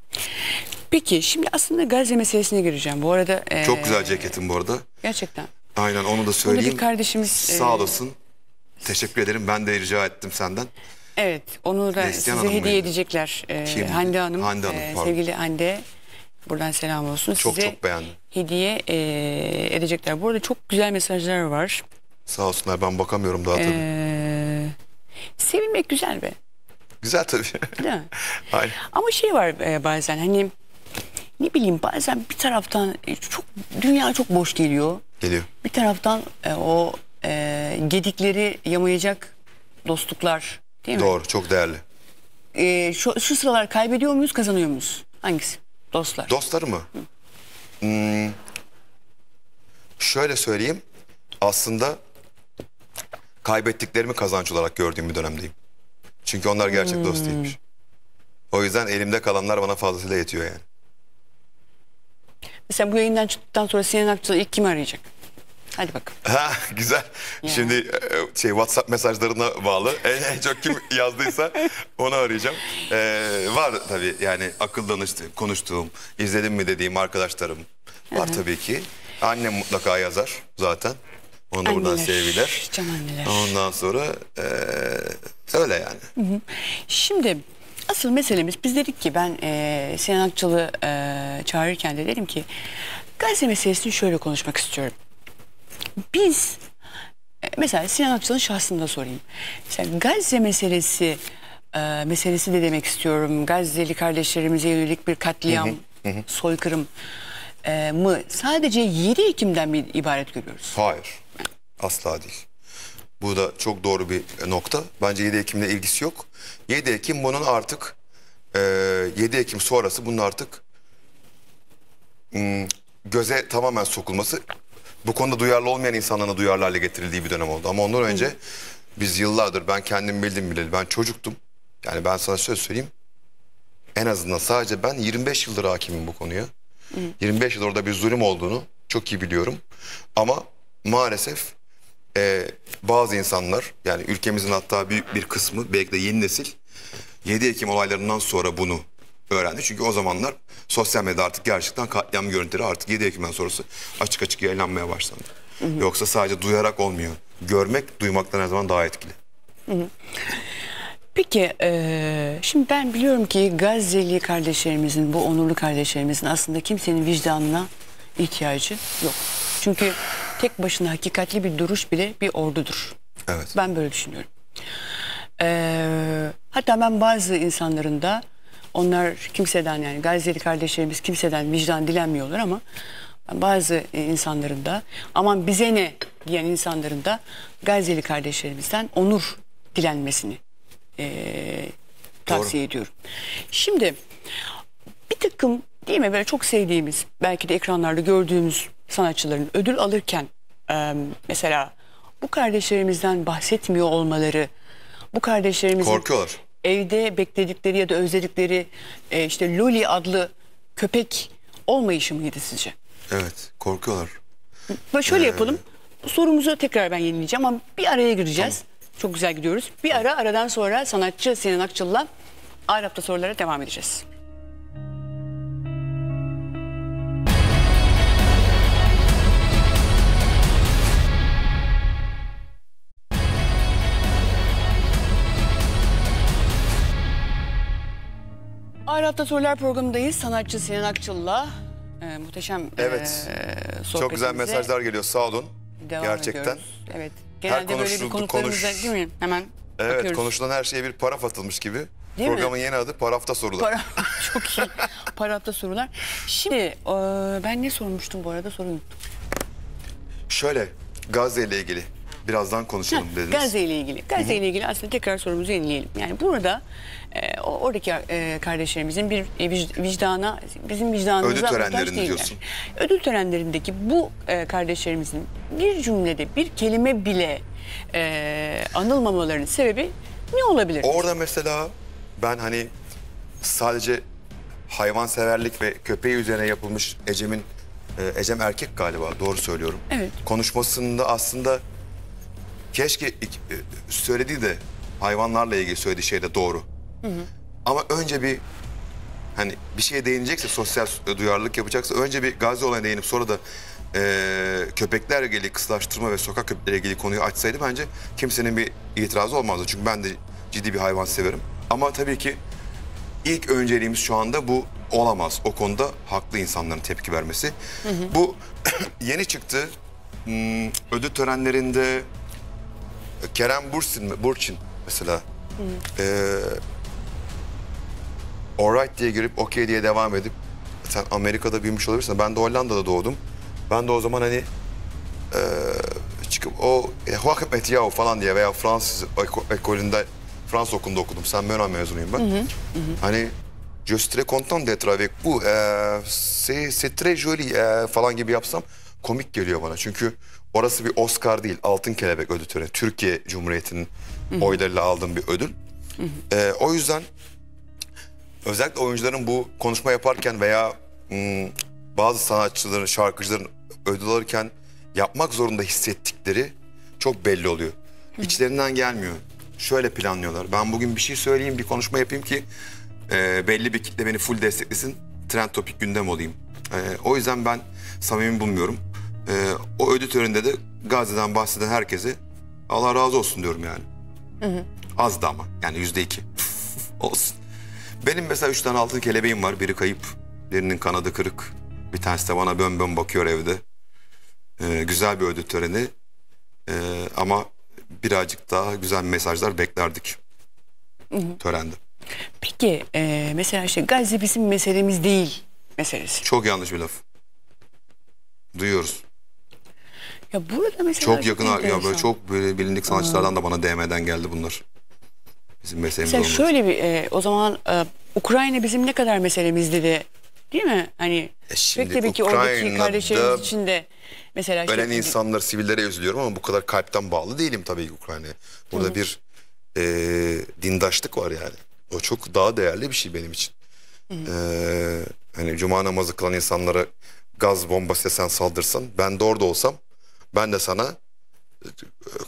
Peki şimdi aslında Gazze meselesine gireceğim. Bu arada... E, Çok güzel ceketin bu arada. Gerçekten. Aynen onu da söyleyeyim. Bunu bir kardeşimiz... E, Sağ olasın. E, Teşekkür ederim. Ben de rica ettim senden. Evet onu da Neslihan size Hanım hediye mıydı? edecekler. E, Hande Hanım. Hande Hanım e, sevgili Hande Buradan selam olsun. Çok Size çok beğendim. hediye e, edecekler. Bu arada çok güzel mesajlar var. Sağ olsunlar ben bakamıyorum daha e, tabii. Ee, sevilmek güzel be. Güzel tabii. Değil mi? Ama şey var e, bazen hani ne bileyim bazen bir taraftan e, çok dünya çok boş geliyor. Geliyor. Bir taraftan e, o e, gedikleri yamayacak dostluklar değil mi? Doğru çok değerli. E, şu, şu sıralar kaybediyor muyuz kazanıyor muyuz? Hangisi? Dostlar. Dostları mı? Hmm, şöyle söyleyeyim. Aslında kaybettiklerimi kazanç olarak gördüğüm bir dönemdeyim. Çünkü onlar gerçek hmm. dost değilmiş. O yüzden elimde kalanlar bana fazlasıyla yetiyor yani. Mesela bu yayından çıktıktan sonra Sinan Akçıl ilk kim arayacak? Hadi bakalım. Ha güzel. Ya. Şimdi e, şey WhatsApp mesajlarına bağlı. en, en çok kim yazdıysa onu arayacağım. Ee, var tabii yani akıl danıştığım, konuştuğum, izledim mi dediğim arkadaşlarım var Hı -hı. tabii ki. Annem mutlaka yazar zaten. Onu da buradan sevgiler. Can anneler. Ondan sonra e, öyle yani. Hı hı. Şimdi asıl meselemiz biz dedik ki ben e, Sinan Akçalı e, çağırırken de dedim ki Gazze meselesini şöyle konuşmak istiyorum. Biz e, mesela Sinan Akçıl'ın şahsında sorayım. Mesela Gazze meselesi e, meselesi de demek istiyorum. Gazze'li kardeşlerimize yönelik bir katliam, hı hı, hı. soykırım e, mı sadece 7 Ekim'den bir ibaret görüyoruz? Hayır. Asla değil. Bu da çok doğru bir nokta. Bence 7 Ekim'le ilgisi yok. 7 Ekim bunun artık e, 7 Ekim sonrası bunun artık hmm, göze tamamen sokulması bu konuda duyarlı olmayan insanlara duyarlı hale getirildiği bir dönem oldu. Ama ondan önce Hı. biz yıllardır ben kendim bildim bileli ben çocuktum. Yani ben sana söz söyleyeyim. En azından sadece ben 25 yıldır hakimim bu konuya. Hı. 25 yıl orada bir zulüm olduğunu çok iyi biliyorum. Ama maalesef e, bazı insanlar yani ülkemizin hatta büyük bir kısmı belki de yeni nesil 7 Ekim olaylarından sonra bunu öğrendi. Çünkü o zamanlar sosyal medya artık gerçekten katliam görüntüleri artık 7 Ekim'den sonrası açık açık yayınlanmaya başlandı. Hı hı. Yoksa sadece duyarak olmuyor. Görmek duymaktan her zaman daha etkili. Hı hı. Peki e, şimdi ben biliyorum ki Gazze'li kardeşlerimizin bu onurlu kardeşlerimizin aslında kimsenin vicdanına ihtiyacı yok. Çünkü tek başına hakikatli bir duruş bile bir ordudur. Evet. Ben böyle düşünüyorum. E, hatta ben bazı insanların da onlar kimseden yani Gazze'li kardeşlerimiz kimseden vicdan dilenmiyorlar ama bazı e, insanların da aman bize ne diyen insanların da Gazze'li kardeşlerimizden onur dilenmesini e, tavsiye Doğru. ediyorum. Şimdi bir takım değil mi böyle çok sevdiğimiz belki de ekranlarda gördüğümüz sanatçıların ödül alırken e, mesela bu kardeşlerimizden bahsetmiyor olmaları bu kardeşlerimizin Korkuyorlar evde bekledikleri ya da özledikleri e, işte Loli adlı köpek olmayışı mıydı sizce? Evet korkuyorlar. Ve şöyle ee... yapalım sorumuzu tekrar ben yenileyeceğim ama bir araya gireceğiz. Tamam. Çok güzel gidiyoruz. Bir ara aradan sonra sanatçı Sinan Akçıl'la Arap'ta sorulara devam edeceğiz. Arap'ta Sorular programındayız. Sanatçı Sinan Akçıl'la e, muhteşem e, Evet. E, Çok güzel mesajlar geliyor. Sağ olun. Devam Gerçekten. Ediyoruz. Evet. Genelde her böyle bir konuş... değil mi? Hemen Evet bakıyoruz. konuşulan her şeye bir paraf atılmış gibi. Değil Programın mi? yeni adı Parafta Sorular. Para... Çok iyi. Parafta Sorular. Şimdi e, ben ne sormuştum bu arada soru unuttum. Şöyle Gazze ile ilgili birazdan konuşalım ha, dediniz. Gazze ile ilgili. Gazze ile ilgili aslında tekrar sorumuzu yenileyelim. Yani burada e, oradaki e, kardeşlerimizin bir e, vicdana, bizim vicdanımıza Ödül törenlerini diyorsun. Ödül törenlerindeki bu e, kardeşlerimizin bir cümlede, bir kelime bile e, anılmamalarının sebebi ne olabilir? Orada mesela ben hani sadece hayvanseverlik ve köpeği üzerine yapılmış Ecem'in e, Ecem erkek galiba doğru söylüyorum. Evet. Konuşmasında aslında Keşke e, söylediği de hayvanlarla ilgili söylediği şey de doğru. Hı hı. Ama önce bir hani bir şeye değinecekse sosyal duyarlılık yapacaksa önce bir Gazi olayına değinip sonra da e, köpeklerle ilgili kısılaştırma ve sokak köpekleriyle ilgili konuyu açsaydı bence kimsenin bir itirazı olmazdı. Çünkü ben de ciddi bir hayvan severim. Ama tabii ki ilk önceliğimiz şu anda bu olamaz. O konuda haklı insanların tepki vermesi. Hı hı. Bu yeni çıktı. Hmm, ödül törenlerinde Kerem Bursin, Burçin mesela. Hı. Hmm. Ee, alright diye girip okey diye devam edip sen Amerika'da büyümüş olabilirsin. Ben de Hollanda'da doğdum. Ben de o zaman hani e, çıkıp o Joachim Etiau falan diye veya Fransız ekolünde Fransız okulunda okudum. Sen Mönan mezunuyum ben. Hı hı. Hani je suis très content d'être avec vous. Ee, c'est très joli ee, falan gibi yapsam komik geliyor bana. Çünkü Orası bir Oscar değil, Altın Kelebek ödül töreni. Türkiye Cumhuriyeti'nin oylarıyla aldığım bir ödül. Ee, o yüzden özellikle oyuncuların bu konuşma yaparken veya m, hmm, bazı sanatçıların, şarkıcıların ödül alırken yapmak zorunda hissettikleri çok belli oluyor. İçlerinden gelmiyor. Şöyle planlıyorlar. Ben bugün bir şey söyleyeyim, bir konuşma yapayım ki e, belli bir kitle beni full desteklesin. Trend topik gündem olayım. E, o yüzden ben samimi bulmuyorum e, o ödül töreninde de Gazi'den bahseden herkese Allah razı olsun diyorum yani. Hı hı. Az da ama yani yüzde iki olsun. Benim mesela üç tane altın kelebeğim var. Biri kayıp, birinin kanadı kırık. Bir tanesi de bana bön bön bakıyor evde. Ee, güzel bir ödül töreni. Ee, ama birazcık daha güzel mesajlar beklerdik hı hı. törende. Peki e, mesela işte Gazze bizim meselemiz değil meselesi. Çok yanlış bir laf. Duyuyoruz. Ya burada mesela çok yakın ya böyle çok bilindik sanatçılardan da bana DM'den geldi bunlar. Bizim meselemiz mesela olmaz. şöyle bir e, o zaman e, Ukrayna bizim ne kadar meselemizdi dedi, değil mi? Hani e şimdi pek tabii ki oradaki Ukrayna'da kardeşlerimiz için de mesela ölen işte, hani insanlar sivillere üzülüyorum ama bu kadar kalpten bağlı değilim tabii ki Ukrayna'ya. Burada Hı. bir e, dindaşlık var yani. O çok daha değerli bir şey benim için. Hı. E, hani cuma namazı kılan insanlara gaz bombası sen saldırsan ben de orada olsam ben de sana e,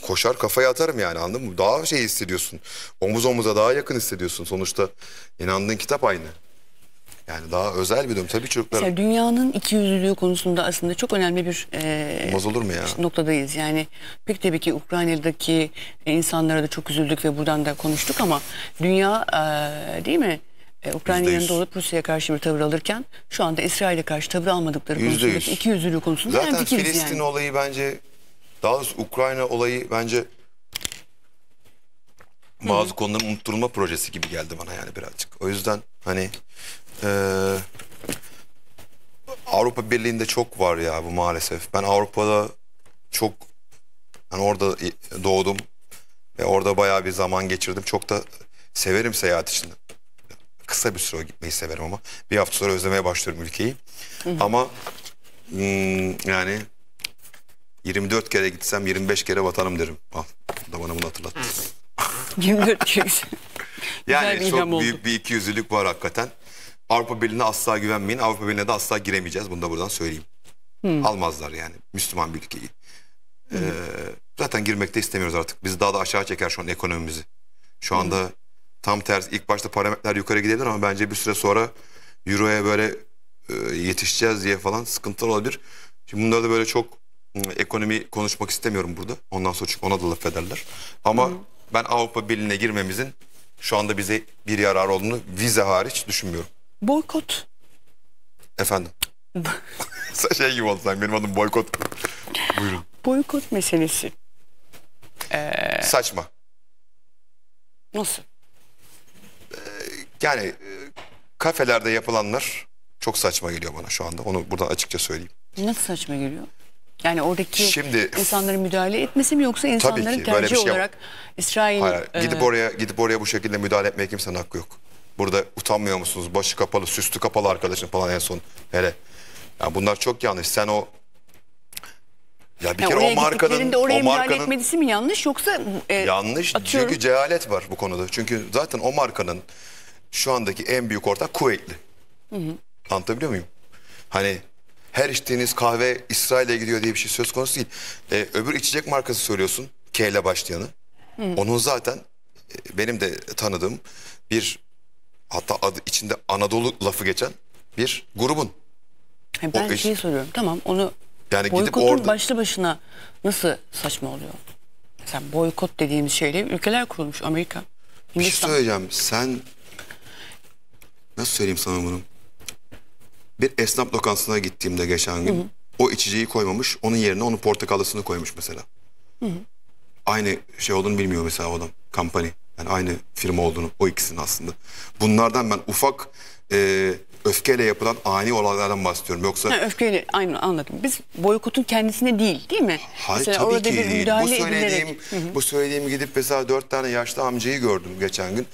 koşar kafaya atarım yani anladın mı? Daha şey hissediyorsun. Omuz omuza daha yakın hissediyorsun. Sonuçta inandığın kitap aynı. Yani daha özel bir dönem. Tabii çocuklar... Mesela dünyanın ikiyüzlülüğü konusunda aslında çok önemli bir e, Olmaz olur mu ya? noktadayız. Yani pek tabii ki Ukrayna'daki insanlara da çok üzüldük ve buradan da konuştuk ama dünya e, değil mi? e, Ukrayna yanında olup Rusya'ya karşı bir tavır alırken şu anda İsrail'e karşı tavır almadıkları konusundaki iki yüzlülük konusunda Zaten Filistin yani. olayı bence daha doğrusu Ukrayna olayı bence bazı Hı -hı. konuların unutturulma projesi gibi geldi bana yani birazcık. O yüzden hani e, Avrupa Birliği'nde çok var ya bu maalesef. Ben Avrupa'da çok yani orada doğdum ve orada bayağı bir zaman geçirdim. Çok da severim seyahat için kısa bir süre gitmeyi severim ama. Bir hafta sonra özlemeye başlıyorum ülkeyi. Hı hı. Ama hmm, yani 24 kere gitsem 25 kere vatanım derim. Al ah, da bana bunu hatırlat. 24 kere. yani çok oldu. büyük bir ikiyüzlülük var hakikaten. Avrupa Birliği'ne asla güvenmeyin. Avrupa Birliği'ne de asla giremeyeceğiz. Bunu da buradan söyleyeyim. Hmm. Almazlar yani Müslüman bir ülkeyi. Ee, zaten girmek de istemiyoruz artık. Bizi daha da aşağı çeker şu an ekonomimizi. Şu anda hmm. Tam tersi ilk başta parametreler yukarı gidebilir ama bence bir süre sonra Euro'ya böyle e, yetişeceğiz diye falan sıkıntılar olabilir. Şimdi bunları da böyle çok ıı, ekonomi konuşmak istemiyorum burada. Ondan sonra çünkü ona da laf ederler. Ama Hı. ben Avrupa Birliği'ne girmemizin şu anda bize bir yarar olduğunu vize hariç düşünmüyorum. Boykot. Efendim? sen şey gibi oldu sen benim adım boykot. Buyurun. Boykot meselesi. Ee... Saçma. Nasıl? yani e, kafelerde yapılanlar çok saçma geliyor bana şu anda. Onu buradan açıkça söyleyeyim. Nasıl saçma geliyor? Yani oradaki Şimdi, insanların müdahale etmesi mi yoksa insanların tabii ki, tercih şey olarak İsrail... Hayır, e... gidip, oraya, gidip oraya bu şekilde müdahale etmeye kimsenin hakkı yok. Burada utanmıyor musunuz? Başı kapalı, süslü kapalı arkadaşın falan en son. Hele. Yani bunlar çok yanlış. Sen o ya bir yani kere o markanın oraya o markanın etmesi mi yanlış yoksa e, yanlış atıyorum. çünkü cehalet var bu konuda. Çünkü zaten o markanın şu andaki en büyük ortak kuvvetli. Hı hı. Anlatabiliyor muyum? Hani her içtiğiniz kahve İsrail'e gidiyor diye bir şey söz konusu değil. Ee, öbür içecek markası söylüyorsun K ile başlayanı. Hı. Onun zaten e, benim de tanıdığım bir hatta adı içinde Anadolu lafı geçen bir grubun. ben o şeyi iş... soruyorum tamam onu yani gidip orada... başlı başına nasıl saçma oluyor? Mesela boykot dediğimiz şeyle ülkeler kurulmuş Amerika. Hindistan. Bir şey söyleyeceğim sen nasıl söyleyeyim sana bunu? Bir esnaf lokantasına gittiğimde geçen gün hı hı. o içeceği koymamış. Onun yerine onun portakallısını koymuş mesela. Hı hı. Aynı şey olduğunu bilmiyor mesela adam. Kampanya. Yani aynı firma olduğunu o ikisinin aslında. Bunlardan ben ufak e, öfkeyle yapılan ani olaylardan bahsediyorum. Yoksa ha, öfkeyle aynı anladım. Biz boykotun kendisine değil, değil mi? Hayır mesela tabii ki bir değil. Bu söylediğim, edilerek... bu söylediğim gidip mesela dört tane yaşlı amcayı gördüm geçen gün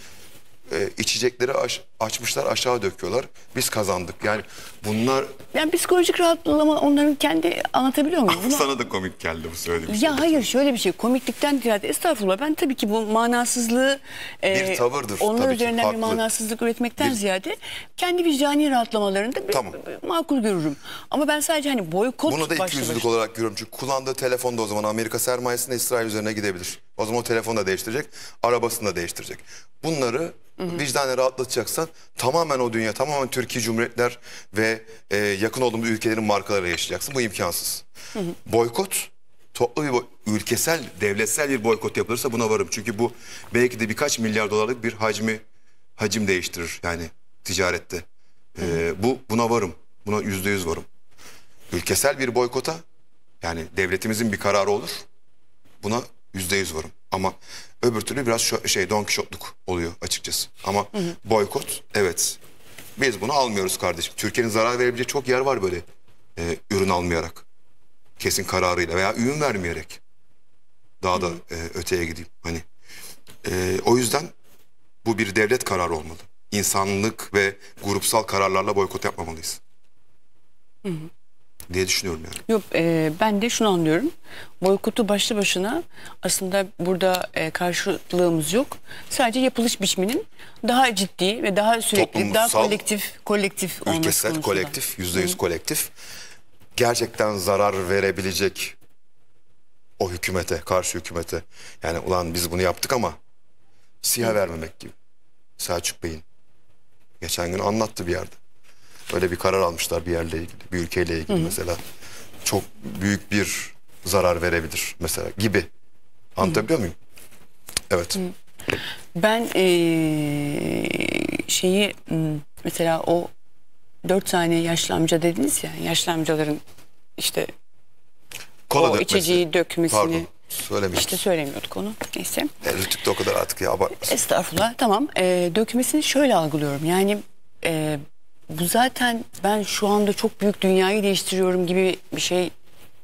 e, içecekleri aş, açmışlar aşağı döküyorlar. Biz kazandık. Yani bunlar... Yani psikolojik rahatlama onların kendi anlatabiliyor muyum? Ah, Bunu... Sana da komik geldi bu söylediğim Ya şey. hayır şöyle bir şey komiklikten ziyade estağfurullah ben tabii ki bu manasızlığı... E, bir tavırdır. Onlar üzerinden farklı. bir manasızlık üretmekten bir... ziyade kendi vicdani rahatlamalarında bir, tamam. makul görürüm. Ama ben sadece hani boykot... Bunu da ikiyüzlülük olarak görüyorum. Çünkü kullandığı telefon da o zaman Amerika sermayesinde İsrail üzerine gidebilir. O zaman o telefonu da değiştirecek, arabasını da değiştirecek. Bunları Hı hı. rahatlatacaksan tamamen o dünya, tamamen Türkiye Cumhuriyetler ve e, yakın olduğumuz ülkelerin markalarıyla yaşayacaksın. Bu imkansız. Hı hı. Boykot, toplu bir boy ülkesel, devletsel bir boykot yapılırsa buna varım. Çünkü bu belki de birkaç milyar dolarlık bir hacmi hacim değiştirir yani ticarette. E, bu buna varım. Buna yüzde yüz varım. Ülkesel bir boykota yani devletimizin bir kararı olur. Buna Yüzde yüz varım. Ama öbür türlü biraz şey Don Kişotluk oluyor açıkçası. Ama hı hı. boykot evet. Biz bunu almıyoruz kardeşim. Türkiye'nin zarar verebileceği çok yer var böyle e, ürün almayarak. Kesin kararıyla veya ürün vermeyerek. Daha da hı hı. E, öteye gideyim. Hani e, o yüzden bu bir devlet kararı olmalı. İnsanlık ve grupsal kararlarla boykot yapmamalıyız. Hı hı diye düşünüyorum yani. Yok e, ben de şunu anlıyorum. Boykotu başlı başına aslında burada e, karşılığımız yok. Sadece yapılış biçiminin daha ciddi ve daha sürekli, Toplumsal, daha kolektif, kolektif olması Ülkesel kolektif, yüzde yüz kolektif. Gerçekten zarar verebilecek o hükümete, karşı hükümete. Yani ulan biz bunu yaptık ama siyah vermemek gibi. Selçuk Bey'in geçen gün anlattı bir yerde. Böyle bir karar almışlar bir yerle ilgili, bir ülkeyle ilgili Hı -hı. mesela. Çok büyük bir zarar verebilir mesela gibi. Anlatabiliyor Hı -hı. muyum? Evet. Ben ee, şeyi mesela o dört tane yaşlı amca dediniz ya yaşlı amcaların işte Kola o dökmesi. içeceği dökmesini Pardon. Söylemiyoruz. İşte söylemiyorduk onu. Neyse. E, Rütük de o kadar artık ya abartmasın. Estağfurullah. Tamam. E, dökmesini şöyle algılıyorum. Yani e, bu zaten ben şu anda çok büyük dünyayı değiştiriyorum gibi bir şey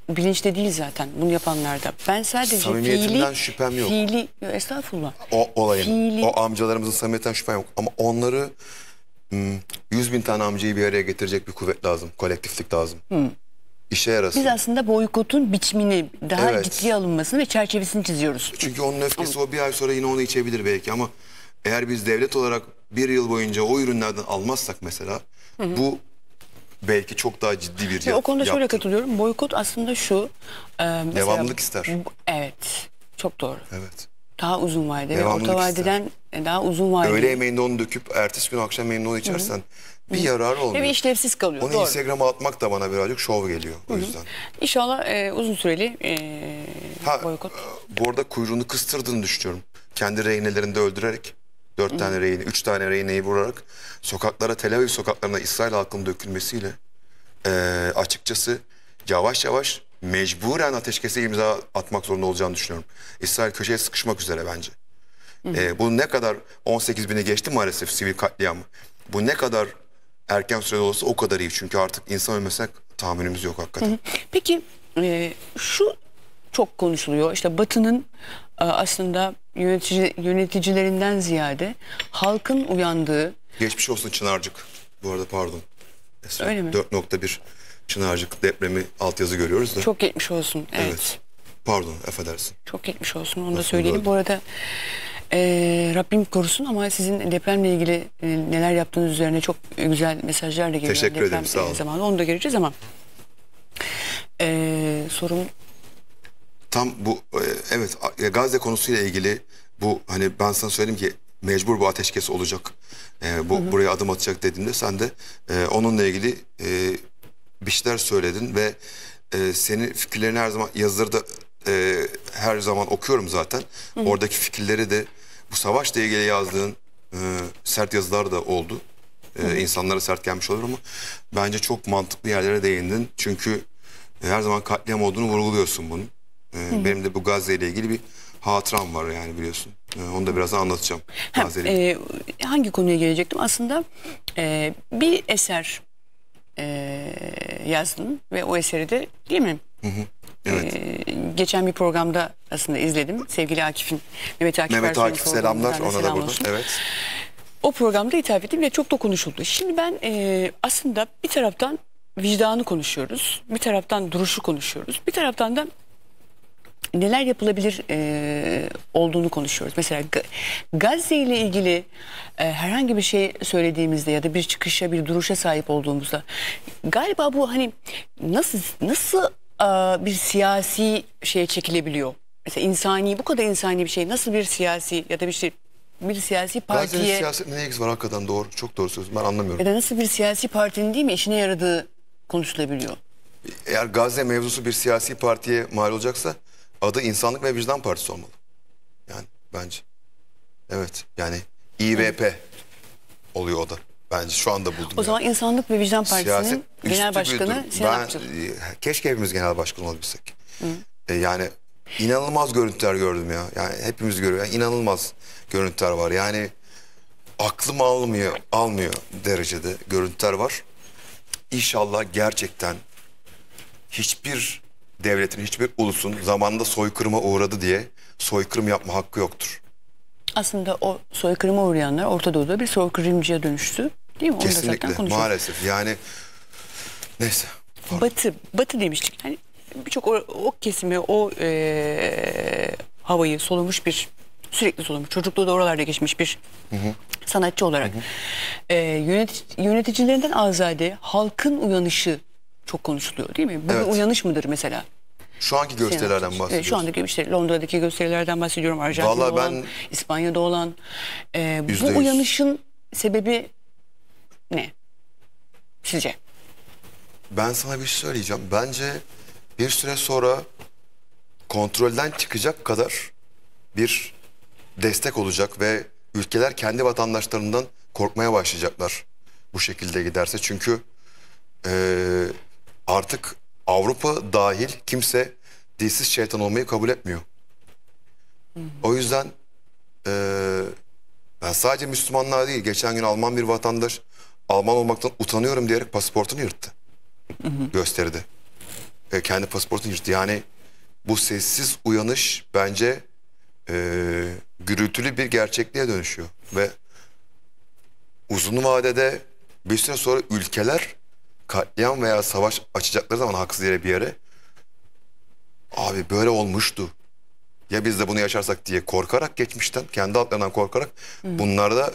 bilinçte değil zaten bunu yapanlarda. Ben sadece Samimiyetinden fiili, şüphem yok. Fiili, estağfurullah. O olayın, fiili, o amcalarımızın samimiyetten şüphem yok. Ama onları hmm, yüz bin tane amcayı bir araya getirecek bir kuvvet lazım. Kolektiflik lazım. Hı. Hmm. İşe yarasın. Biz aslında boykotun biçimini daha evet. ciddiye alınmasını ve çerçevesini çiziyoruz. Çünkü onun öfkesi ama... o bir ay sonra yine onu içebilir belki ama eğer biz devlet olarak bir yıl boyunca o ürünlerden almazsak mesela hı hı. bu belki çok daha ciddi bir şey. O konuda yaptı. şöyle katılıyorum. Boykot aslında şu. E, Devamlılık ister. Evet. Çok doğru. Evet. Daha uzun vadede ve orta vadeden ister. daha uzun vadede. Öğle yemeğinde onu döküp ertesi gün akşam yemeğinde onu içersen Hı -hı. bir yarar olmuyor. Ve işlevsiz kalıyor. Onu Instagram'a atmak da bana birazcık şov geliyor o Hı -hı. yüzden. İnşallah e, uzun süreli e, ha, boykot. E, bu arada kuyruğunu kıstırdığını düşünüyorum. Kendi rehinelerinde öldürerek Dört tane rehine, üç tane rehineyi vurarak sokaklara, Tel Aviv sokaklarına İsrail halkının dökülmesiyle e, açıkçası yavaş yavaş mecburen ateşkese imza atmak zorunda olacağını düşünüyorum. İsrail köşeye sıkışmak üzere bence. E, bu ne kadar 18 bini geçti maalesef sivil katliamı. Bu ne kadar erken sürede olsa o kadar iyi. Çünkü artık insan ölmesek tahminimiz yok hakikaten. Peki e, şu çok konuşuluyor. İşte Batı'nın ee, aslında yönetici, yöneticilerinden ziyade halkın uyandığı... Geçmiş olsun Çınarcık. Bu arada pardon. Esra, Öyle mi? 4.1 Çınarcık depremi altyazı görüyoruz da. Çok geçmiş olsun. Evet. evet. Pardon affedersin. Çok geçmiş olsun onu Nasıl da söyleyelim. Bu arada e, Rabbim korusun ama sizin depremle ilgili e, neler yaptığınız üzerine çok güzel mesajlar da geliyor. Teşekkür Deprem, ederim sağ olun. Zamanda. Onu da göreceğiz ama e, sorum tam bu e, evet Gazze konusuyla ilgili bu hani ben sana söyleyeyim ki mecbur bu ateşkes olacak. E, bu hı hı. buraya adım atacak dediğinde sen de e, onunla ilgili e, bir şeyler söyledin ve e, senin fikirlerini her zaman yazıları da e, her zaman okuyorum zaten. Hı hı. Oradaki fikirleri de bu savaşla ilgili yazdığın e, sert yazılar da oldu. E, hı sert gelmiş olur ama bence çok mantıklı yerlere değindin. Çünkü e, her zaman katliam olduğunu vurguluyorsun bunu. Ee, Hı. benim de bu Gazze ile ilgili bir hatıram var yani biliyorsun. Ee, onu da biraz anlatacağım. Ha, e, hangi konuya gelecektim? Aslında e, bir eser e, yazdın ve o eseri de değil mi? Hı hı. Evet. Ee, geçen bir programda aslında izledim. Sevgili Akif'in, Mehmet Akif Mehmet Akif selamlar. Ona da burada. Evet. O programda hitap ettim ve çok da konuşuldu. Şimdi ben e, aslında bir taraftan vicdanı konuşuyoruz. Bir taraftan duruşu konuşuyoruz. Bir taraftan da neler yapılabilir e, olduğunu konuşuyoruz. Mesela Gazze ile ilgili e, herhangi bir şey söylediğimizde ya da bir çıkışa bir duruşa sahip olduğumuzda galiba bu hani nasıl nasıl e, bir siyasi şeye çekilebiliyor? Mesela insani bu kadar insani bir şey nasıl bir siyasi ya da bir şey bir siyasi partiye... Gazze'nin siyasi ne ilgisi var hakikaten doğru. Çok doğru söz. Ben anlamıyorum. Ya da nasıl bir siyasi partinin değil mi işine yaradığı konuşulabiliyor? Eğer Gazze mevzusu bir siyasi partiye mal olacaksa adı İnsanlık ve vicdan partisi olmalı. Yani bence. Evet yani İVP oluyor o da. Bence şu anda buldum. O yani. zaman İnsanlık ve Vicdan Partisi'nin genel başkanı Sinan Akçıl. E, keşke hepimiz genel başkan olabilsek. E, yani inanılmaz görüntüler gördüm ya. Yani hepimiz görüyoruz. Yani inanılmaz görüntüler var. Yani aklım almıyor, almıyor derecede görüntüler var. İnşallah gerçekten hiçbir devletin hiçbir ulusun zamanında soykırıma uğradı diye soykırım yapma hakkı yoktur. Aslında o soykırıma uğrayanlar Orta Doğu'da bir soykırımcıya dönüştü. Değil mi? Onu Kesinlikle. Da zaten maalesef. Yani neyse. Pardon. Batı. Batı demiştik. Yani birçok o, o kesimi, o e, havayı solumuş bir sürekli solumuş. Çocukluğu da oralarda geçmiş bir hı hı. sanatçı olarak. Hı hı. E, yönet, yöneticilerinden azade halkın uyanışı çok konuşuluyor değil mi? Bu evet. uyanış mıdır mesela? Şu anki gösterilerden bahsediyorsun. şu andaki işte Londra'daki gösterilerden bahsediyorum. Arjantin'de Vallahi olan, İspanya'da olan. E, bu uyanışın sebebi ne? Sizce? Ben sana bir şey söyleyeceğim. Bence bir süre sonra kontrolden çıkacak kadar bir destek olacak ve ülkeler kendi vatandaşlarından korkmaya başlayacaklar bu şekilde giderse. Çünkü e, artık Avrupa dahil kimse dilsiz şeytan olmayı kabul etmiyor. Hı hı. O yüzden e, ben sadece Müslümanlar değil geçen gün Alman bir vatandaş Alman olmaktan utanıyorum diyerek pasaportunu yırttı. Hı hı. Gösteride. E, kendi pasaportunu yırttı. Yani bu sessiz uyanış bence e, gürültülü bir gerçekliğe dönüşüyor. Ve uzun vadede bir süre sonra ülkeler katliam veya savaş açacakları zaman haksız yere bir yere abi böyle olmuştu. Ya biz de bunu yaşarsak diye korkarak geçmişten, kendi halklarından korkarak hmm. da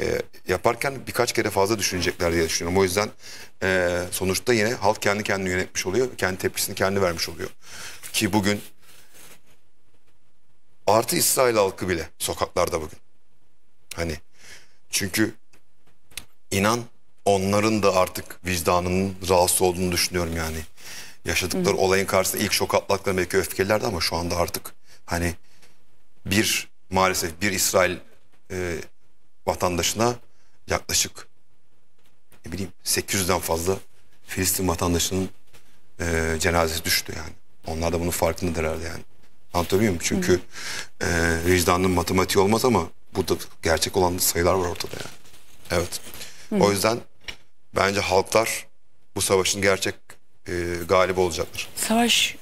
e, yaparken birkaç kere fazla düşünecekler diye düşünüyorum. O yüzden e, sonuçta yine halk kendi kendini yönetmiş oluyor. Kendi tepkisini kendi vermiş oluyor. Ki bugün artı İsrail halkı bile sokaklarda bugün. Hani çünkü inan onların da artık vicdanının rahatsız olduğunu düşünüyorum yani. Yaşadıkları Hı. olayın karşısında ilk şok atlattıkları belki öfkelerdi ama şu anda artık hani bir maalesef bir İsrail e, vatandaşına yaklaşık ne bileyim 800'den fazla Filistin vatandaşının e, cenazesi düştü yani. Onlar da bunun farkındadır herhalde yani. Anlatabiliyor muyum? Çünkü e, vicdanın matematiği olmaz ama burada gerçek olan sayılar var ortada yani. Evet. Hı. O yüzden bence halklar bu savaşın gerçek e, galibi olacaktır. Savaş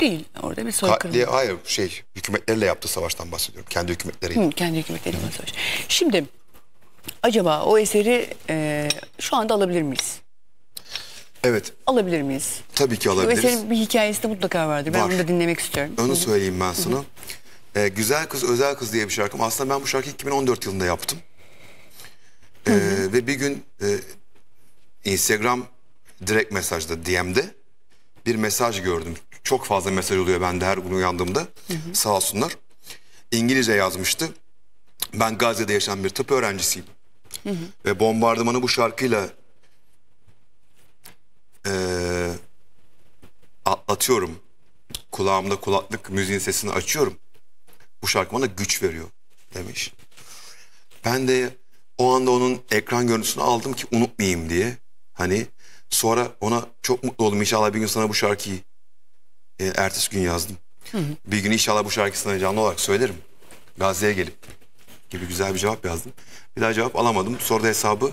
değil orada bir soykırım. Katli, e, hayır şey hükümetlerle yaptığı savaştan bahsediyorum. Kendi hükümetleriyle. Hı, kendi hükümetleriyle Hı. savaş. Şimdi acaba o eseri e, şu anda alabilir miyiz? Evet. Alabilir miyiz? Tabii ki alabiliriz. Çünkü eserin bir hikayesi de mutlaka vardır. Ben onu da dinlemek istiyorum. Onu söyleyeyim ben sana. Hı e, Güzel Kız Özel Kız diye bir şarkım. Aslında ben bu şarkıyı 2014 yılında yaptım. Ee, Ve bir gün e, Instagram direkt mesajda DM'de bir mesaj gördüm. Çok fazla mesaj oluyor bende her gün uyandığımda. Hı hı. Sağ olsunlar. İngilizce yazmıştı. Ben Gazze'de yaşayan bir tıp öğrencisiyim. Hı hı. Ve bombardımanı bu şarkıyla e, atlatıyorum. Kulağımda kulaklık müziğin sesini açıyorum. Bu şarkı bana güç veriyor demiş. Ben de o anda onun ekran görüntüsünü aldım ki unutmayayım diye. Hani sonra ona çok mutlu oldum. İnşallah bir gün sana bu şarkıyı e, ertesi gün yazdım. Hı hı. Bir gün inşallah bu şarkısını canlı olarak söylerim. Gazze'ye gelip gibi güzel bir cevap yazdım. Bir daha cevap alamadım. Sonra da hesabı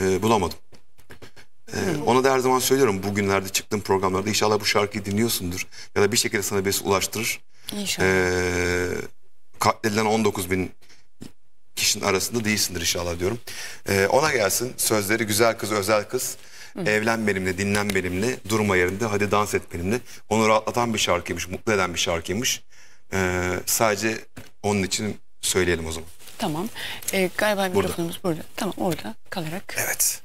e, bulamadım. E, ona da her zaman söylüyorum bugünlerde çıktığım programlarda inşallah bu şarkıyı dinliyorsundur. Ya da bir şekilde sana birisi ulaştırır. İnşallah. E, katledilen 19 bin kişinin arasında değilsindir inşallah diyorum. Ee, ona gelsin sözleri güzel kız özel kız. Hı. Evlen benimle, dinlen benimle, durma yerinde, hadi dans et benimle. Onu rahatlatan bir şarkıymış, mutlu eden bir şarkıymış. Ee, sadece onun için söyleyelim o zaman. Tamam. Ee, galiba mikrofonumuz burada. burada. Tamam orada kalarak. Evet.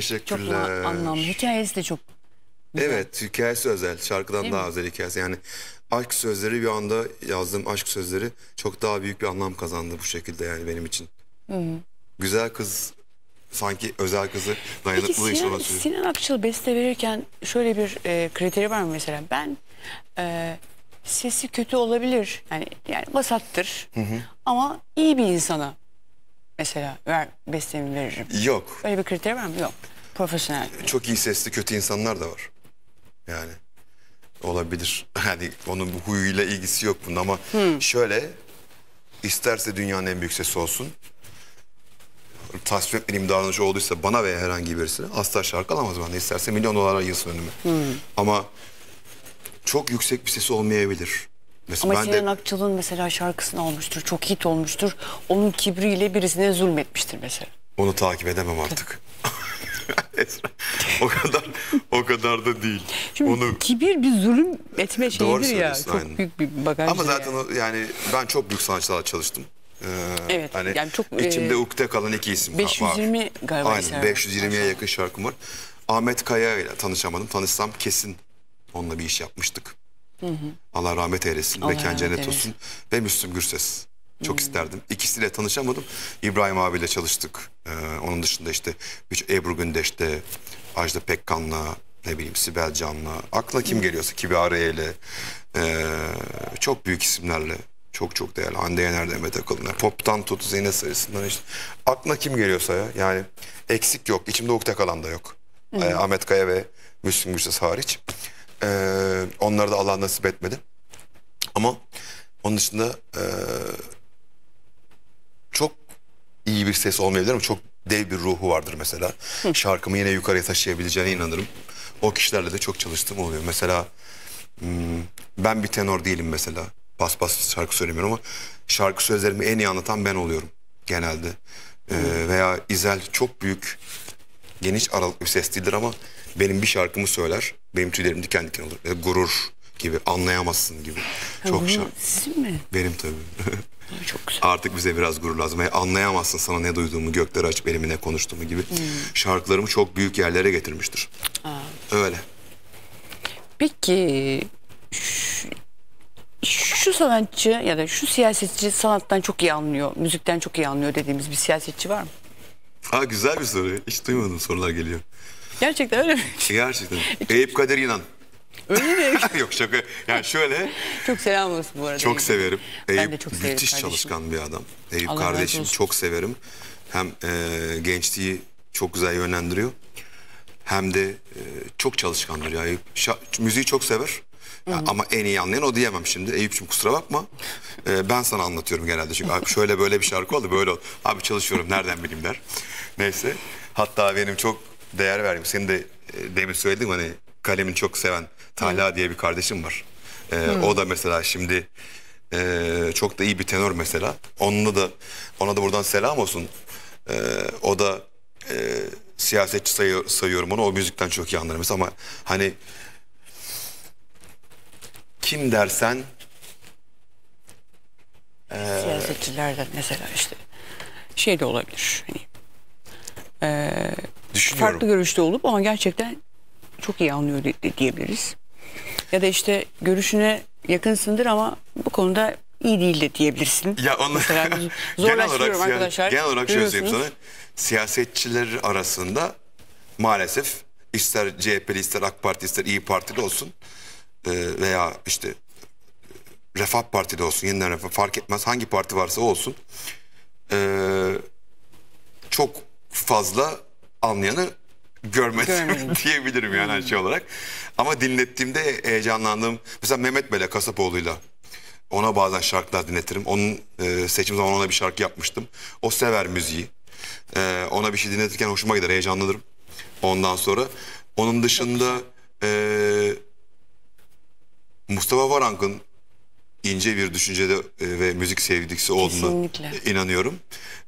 teşekkürler. Çok anlamlı. Hikayesi de çok güzel. Evet hikayesi özel. Şarkıdan Değil daha mi? özel hikayesi. Yani aşk sözleri bir anda yazdığım aşk sözleri çok daha büyük bir anlam kazandı bu şekilde yani benim için. Hı -hı. Güzel kız sanki özel kızı dayanıklı Peki, Sinan, Sinan Akçıl beste verirken şöyle bir e, kriteri var mı mesela? Ben e, sesi kötü olabilir yani, yani basattır. hı hı. ama iyi bir insana mesela ver bestemi veririm? Yok. Böyle bir kriter var mı? Yok. Profesyonel. Çok iyi sesli kötü insanlar da var. Yani olabilir. Yani onun bu huyuyla ilgisi yok bunun ama hmm. şöyle isterse dünyanın en büyük sesi olsun. Tasvip etmediğim davranışı olduysa bana veya herhangi birisine asla şarkı alamaz bana. İsterse milyon dolara yılsın önüme. Hmm. Ama çok yüksek bir sesi olmayabilir. Mesela Ama Sinan de... Akçıl'ın mesela şarkısını almıştır. Çok hit olmuştur. Onun kibriyle birisine zulmetmiştir mesela. Onu takip edemem artık. o kadar o kadar da değil. Şimdi Onu... kibir bir zulüm etme şeyidir Doğru ya. Çok aynen. büyük bir bagaj. Ama zaten yani. O, yani ben çok büyük sanatçılarla çalıştım. Ee, evet. Hani yani çok e, içimde e, ukde kalan iki isim 520 var. galiba. Aynen 520'ye yakın şarkım var. Ahmet Kaya ile tanışamadım. Tanışsam kesin onunla bir iş yapmıştık. Hı hı. Allah rahmet eylesin. Allah Mekan cennet eylesin. olsun. Ve Müslüm Gürses. Çok hmm. isterdim. İkisiyle tanışamadım. İbrahim abiyle çalıştık. Ee, onun dışında işte Ebru Gündeş'te, Ajda Pekkan'la, ne bileyim Sibel Can'la, akla kim hmm. geliyorsa Kibariye'yle, e, ee, çok büyük isimlerle çok çok değerli. Hande Yener, de Demet Akalın'a, pop'tan tut Zeynep Sarısı'ndan işte. Aklına kim geliyorsa ya yani eksik yok. İçimde ukde kalan da yok. Hmm. E, Ahmet Kaya ve Müslüm Gürses hariç. E, ee, onları da Allah nasip etmedi. Ama onun dışında e, çok iyi bir ses olmayabilir ama çok dev bir ruhu vardır mesela. Hı. Şarkımı yine yukarıya taşıyabileceğine inanırım. O kişilerle de çok çalıştığım oluyor. Mesela hmm, ben bir tenor değilim mesela. Bas bas şarkı söylemiyorum ama şarkı sözlerimi en iyi anlatan ben oluyorum genelde. Ee, veya İzel çok büyük geniş aralıklı bir ses değildir ama benim bir şarkımı söyler, benim tüylerim diken diken olur. E, gurur gibi, anlayamazsın gibi. Çok şarkı. Sizin mi? Benim tabii. Çok güzel. Artık bize biraz gurur lazım. Yani anlayamazsın sana ne duyduğumu, gökleri aç elimi ne konuştuğumu gibi. Hmm. Şarkılarımı çok büyük yerlere getirmiştir. Aa. Öyle. Peki şu, şu sanatçı ya da şu siyasetçi sanattan çok iyi anlıyor, müzikten çok iyi anlıyor dediğimiz bir siyasetçi var mı? Ha güzel bir soru. Hiç duymadım sorular geliyor. Gerçekten öyle mi? E, gerçekten. Eyüp Kadir İnan. Öyle mi? Yok şaka. Yani şöyle. çok selam olsun bu arada. Çok Eyüp. severim. Eyüp ben de çok severim müthiş kardeşim. çalışkan bir adam. Eyüp Allah kardeşim çok severim. Hem e, gençliği çok güzel yönlendiriyor. Hem de e, çok çalışkandır ya Eyüp. Şa müziği çok sever. Ya, Ama en iyi anlayan o diyemem şimdi. Eyüp'cüm kusura bakma. Ee, ben sana anlatıyorum genelde. Çünkü abi şöyle böyle bir şarkı oldu böyle oldu. Abi çalışıyorum nereden bileyim der. Neyse. Hatta benim çok değer verdim. Senin de e, demin söyledim hani kalemini çok seven Talha diye bir kardeşim var. Ee, Hı. Hmm. o da mesela şimdi e, çok da iyi bir tenor mesela. Onunla da ona da buradan selam olsun. Ee, o da e, siyasetçi sayı, sayıyorum onu. O müzikten çok iyi anlar mesela ama hani kim dersen e, siyasetçilerden mesela işte şey de olabilir. Hani, e, Düşünüyorum. Farklı görüşte olup ama gerçekten çok iyi anlıyor diyebiliriz. Ya da işte görüşüne yakınsındır ama bu konuda iyi değil de diyebilirsin. Ya onu genel olarak, arkadaşlar. Genel olarak şöyle söyleyeyim sana. Siyasetçiler arasında maalesef ister CHP'li ister AK Parti ister İyi Partili olsun e, veya işte Refah Partili olsun yeniden Refah fark etmez hangi parti varsa olsun e, çok fazla anlayanı görmedim, görmedim. diyebilirim yani her hmm. şey olarak. Ama dinlettiğimde heyecanlandığım mesela Mehmet Bele Kasapoğlu'yla ona bazen şarkılar dinletirim. Onun e, seçim zamanı ona bir şarkı yapmıştım. O sever müziği. E, ona bir şey dinletirken hoşuma gider, heyecanlanırım. Ondan sonra. Onun dışında e, Mustafa Varank'ın ince bir düşüncede e, ve müzik sevdiksi olduğunu Kesinlikle. inanıyorum.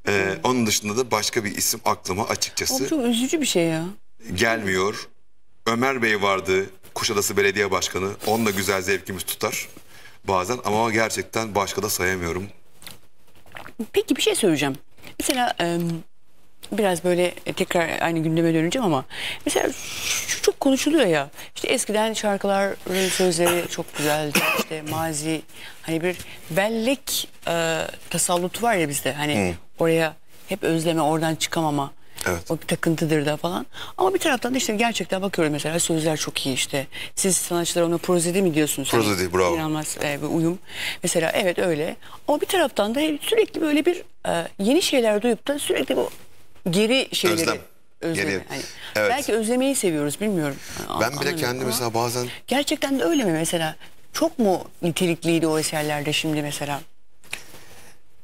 Ee, Onun dışında da başka bir isim aklıma açıkçası Oğlum çok üzücü bir şey ya. gelmiyor. Ömer Bey vardı Kuşadası Belediye Başkanı. Onunla güzel zevkimiz tutar bazen ama gerçekten başka da sayamıyorum. Peki bir şey söyleyeceğim. Mesela em, biraz böyle e, tekrar aynı gündeme döneceğim ama mesela şu çok konuşuluyor ya işte eskiden şarkıların sözleri çok güzeldi işte mazi hani bir bellek e, tasallutu var ya bizde hani Hı. oraya hep özleme oradan çıkamama Evet. O bir takıntıdır da falan. Ama bir taraftan da işte gerçekten bakıyorum mesela sözler çok iyi işte. Siz sanatçılar ona prozedi mi diyorsunuz? Prozedi hani, bravo. inanmaz e, bir uyum. Mesela evet öyle. Ama bir taraftan da sürekli böyle bir e, yeni şeyler duyup da sürekli bu Geri şeyleri. Özlem. Özlemi. Geri. Yani evet. Belki özlemeyi seviyoruz bilmiyorum. Ben bile kendimi mesela bazen... Gerçekten de öyle mi mesela? Çok mu nitelikliydi o eserlerde şimdi mesela?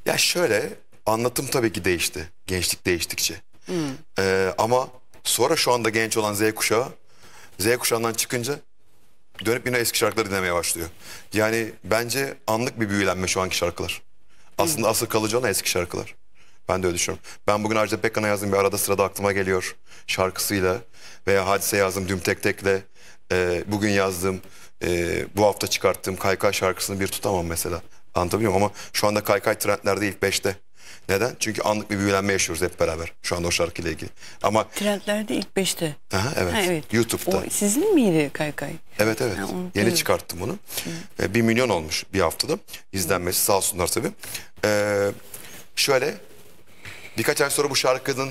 Ya şöyle anlatım tabii ki değişti. Gençlik değiştikçe. Hmm. Ee, ama sonra şu anda genç olan Z kuşağı Z kuşağından çıkınca dönüp yine eski şarkıları dinlemeye başlıyor. Yani bence anlık bir büyülenme şu anki şarkılar. Aslında hmm. asıl kalıcı olan eski şarkılar. Ben de öyle düşünüyorum. Ben bugün Ajda Pekkan'a yazdım bir arada sırada aklıma geliyor şarkısıyla veya Hadise yazdım Düm Tek Tek'le e, bugün yazdım e, bu hafta çıkarttığım Kaykay şarkısını bir tutamam mesela. Anlatabiliyor muyum? Ama şu anda Kaykay trendlerde ilk beşte Neden? Çünkü anlık bir büyülenme yaşıyoruz hep beraber şu anda o şarkıyla ilgili. Ama Trendlerde ilk beşte. Aha, evet. Ha, evet. YouTube'da. O sizin miydi Kaykay? Evet evet. Ha, onu Yeni biliyorum. çıkarttım bunu. Hı. 1 e, milyon olmuş bir haftada izlenmesi sağ olsunlar tabii. Ee, şöyle Birkaç ay sonra bu şarkının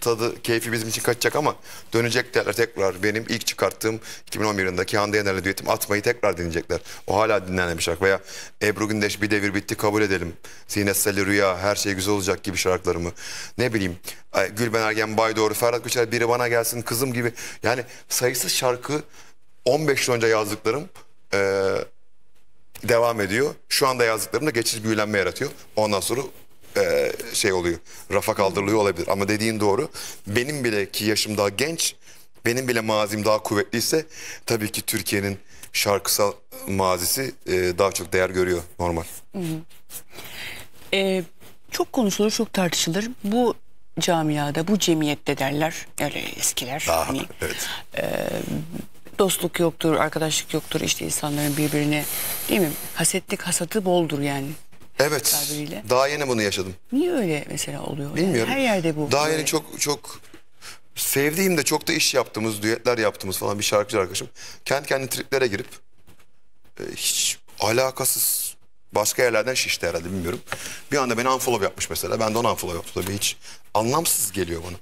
tadı, keyfi bizim için kaçacak ama dönecekler tekrar. Benim ilk çıkarttığım 2011 yılındaki Hande Yener'le düetim Atmayı tekrar dinleyecekler. O hala dinlenen bir şarkı. Veya Ebru Gündeş Bir Devir Bitti Kabul Edelim. Sineselli Rüya, Her Şey Güzel Olacak gibi şarkılarımı. Ne bileyim Gülben Ergen Baydoğru, Ferhat Güçer Biri Bana Gelsin Kızım gibi. Yani sayısız şarkı 15 yıl önce yazdıklarım ee, devam ediyor. Şu anda yazdıklarım da geçici büyülenme yaratıyor. Ondan sonra e, şey oluyor. Rafa kaldırılıyor olabilir ama dediğin doğru. Benim bile ki yaşım daha genç, benim bile mazim daha kuvvetliyse tabii ki Türkiye'nin şarkısal mazisi e, daha çok değer görüyor normal. Hı e, çok konuşulur, çok tartışılır. Bu camiada, bu cemiyette derler öyle eskiler. Daha, hani, evet. E, dostluk yoktur, arkadaşlık yoktur. İşte insanların birbirine değil mi? Hasetlik hasatı boldur yani. Evet. Tabiriyle. Daha yeni bunu yaşadım. Niye öyle mesela oluyor? Bilmiyorum. Yani her yerde bu. Daha böyle. yeni çok çok sevdiğim de çok da iş yaptığımız, düetler yaptığımız falan bir şarkıcı arkadaşım. Kendi kendi triplere girip e, hiç alakasız başka yerlerden şişti herhalde bilmiyorum. Bir anda beni unfollow yapmış mesela. Ben de onu unfollow yaptım tabii hiç anlamsız geliyor bana.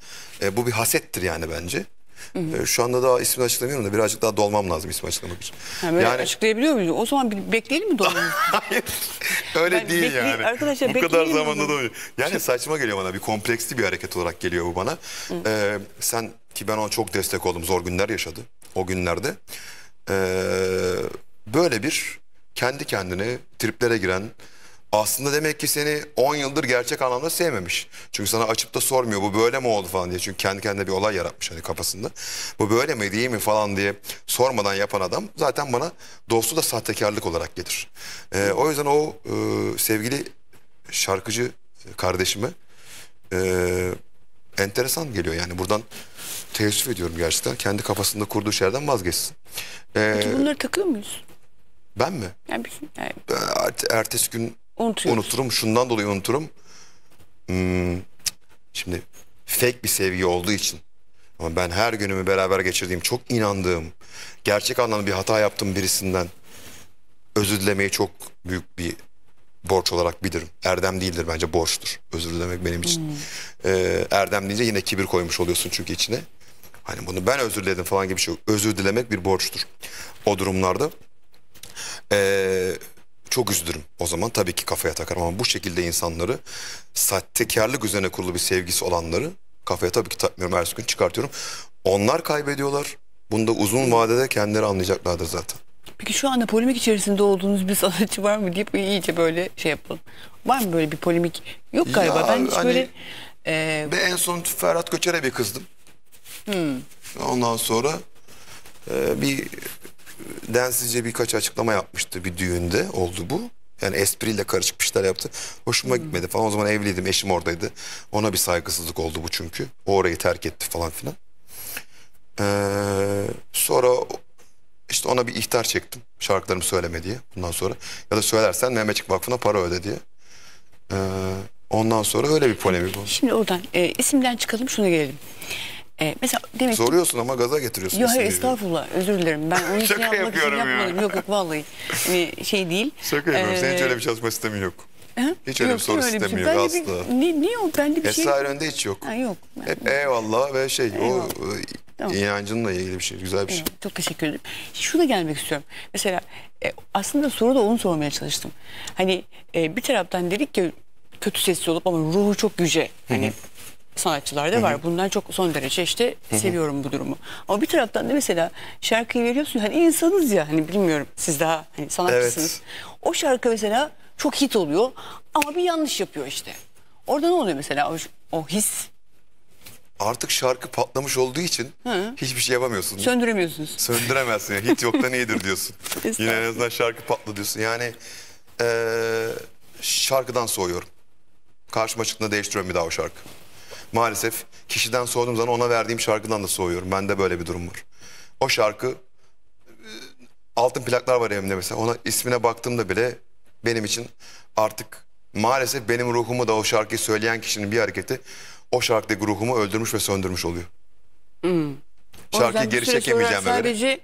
E, bu bir hasettir yani bence. Hı hı. Ee, şu anda daha ismini açıklamıyorum da birazcık daha dolmam lazım ismi açıklamak için. Ha, yani... Açıklayabiliyor muyuz? O zaman bekleyelim mi dolmamızı? Hayır. Öyle yani değil bekle... yani. Arkadaşlar bu kadar zamanda da Yani saçma geliyor bana. Bir kompleksli bir hareket olarak geliyor bu bana. Hı. Ee, sen ki ben ona çok destek oldum. Zor günler yaşadı o günlerde. Ee, böyle bir kendi kendine triplere giren aslında demek ki seni 10 yıldır gerçek anlamda sevmemiş. Çünkü sana açıp da sormuyor bu böyle mi oldu falan diye. Çünkü kendi kendine bir olay yaratmış hani kafasında. Bu böyle mi değil mi falan diye sormadan yapan adam zaten bana dostu da sahtekarlık olarak gelir. Ee, o yüzden o e, sevgili şarkıcı kardeşime e, enteresan geliyor yani buradan teessüf ediyorum gerçekten. Kendi kafasında kurduğu şeylerden vazgeçsin. Ee, Peki bunları takıyor muyuz? Ben mi? Yani, şey- yani. Ertesi gün Unutuyoruz. Unuturum şundan dolayı unuturum. Hmm, şimdi fake bir sevgi olduğu için. Ama ben her günümü beraber geçirdiğim, çok inandığım, gerçek anlamda bir hata yaptığım birisinden özür dilemeyi çok büyük bir borç olarak bilirim. Erdem değildir bence borçtur. Özür dilemek benim için. Hmm. Ee, erdem deyince yine kibir koymuş oluyorsun çünkü içine. Hani bunu ben özür diledim falan gibi bir şey yok. Özür dilemek bir borçtur. O durumlarda. Ee, çok üzülürüm. O zaman tabii ki kafaya takarım ama bu şekilde insanları sahtekarlık üzerine kurulu bir sevgisi olanları kafaya tabii ki takmıyorum. Her gün çıkartıyorum. Onlar kaybediyorlar. Bunda uzun vadede kendileri anlayacaklardır zaten. Peki şu anda polemik içerisinde olduğunuz bir sanatçı var mı deyip iyice böyle şey yapalım. Var mı böyle bir polemik? Yok galiba. Ya, ben hiç hani, böyle... E... Ben en son Ferhat Göçer'e bir kızdım. Hmm. Ondan sonra e, bir densizce birkaç açıklama yapmıştı bir düğünde oldu bu. Yani espriyle karışık bir şeyler yaptı. Hoşuma hmm. gitmedi falan. O zaman evliydim, eşim oradaydı. Ona bir saygısızlık oldu bu çünkü. O orayı terk etti falan filan. Ee, sonra işte ona bir ihtar çektim. Şarkılarımı söyleme diye bundan sonra. Ya da söylersen Mehmetçik Vakfı'na para öde diye. Ee, ondan sonra öyle bir polemik oldu. Şimdi oradan e, isimden çıkalım şuna gelelim. E, mesela demek Soruyorsun ama gaza getiriyorsun. Ya hayır estağfurullah özür dilerim. Ben onu şey yapmak için ya. Yok yok vallahi yani şey değil. Şaka yapıyorum. Ee, Senin hiç ee, öyle bir çalışma sistemin yok. Ha? Hiç öyle yok, bir soru sistemi şey. yok asla. Ne, niye o bende bir şey Esra önde hiç yok. Ha, yok. Hep eyvallah ve şey eyvallah. o e, Tamam. İnancınla ilgili bir şey, güzel bir şey. Çok teşekkür ederim. Şuna gelmek istiyorum. Mesela e, aslında da onu sormaya çalıştım. Hani e, bir taraftan dedik ki kötü sesli olup ama ruhu çok yüce. Hani Hı -hı sanatçılarda Hı -hı. var. Bunlar çok son derece işte Hı -hı. seviyorum bu durumu. Ama bir taraftan da mesela şarkıyı veriyorsun. Hani insanız ya hani bilmiyorum siz daha hani sanatçısınız. Evet. O şarkı mesela çok hit oluyor ama bir yanlış yapıyor işte. Orada ne oluyor mesela o, o his? Artık şarkı patlamış olduğu için Hı. hiçbir şey yapamıyorsun. Söndüremiyorsunuz. Söndüremezsin. Yani. Hit yoktan iyidir diyorsun. Yine en azından şarkı patladı diyorsun. Yani ee, şarkıdan soğuyorum. Karşıma çıktığında değiştiriyorum bir daha o şarkı maalesef kişiden soğuduğum zaman ona verdiğim şarkıdan da soğuyorum. Bende böyle bir durum var. O şarkı e, altın plaklar var evimde mesela. Ona ismine baktığımda bile benim için artık maalesef benim ruhumu da o şarkıyı söyleyen kişinin bir hareketi o şarkıdaki ruhumu öldürmüş ve söndürmüş oluyor. Hmm. Şarkıyı geri çekemeyeceğim böyle. Sadece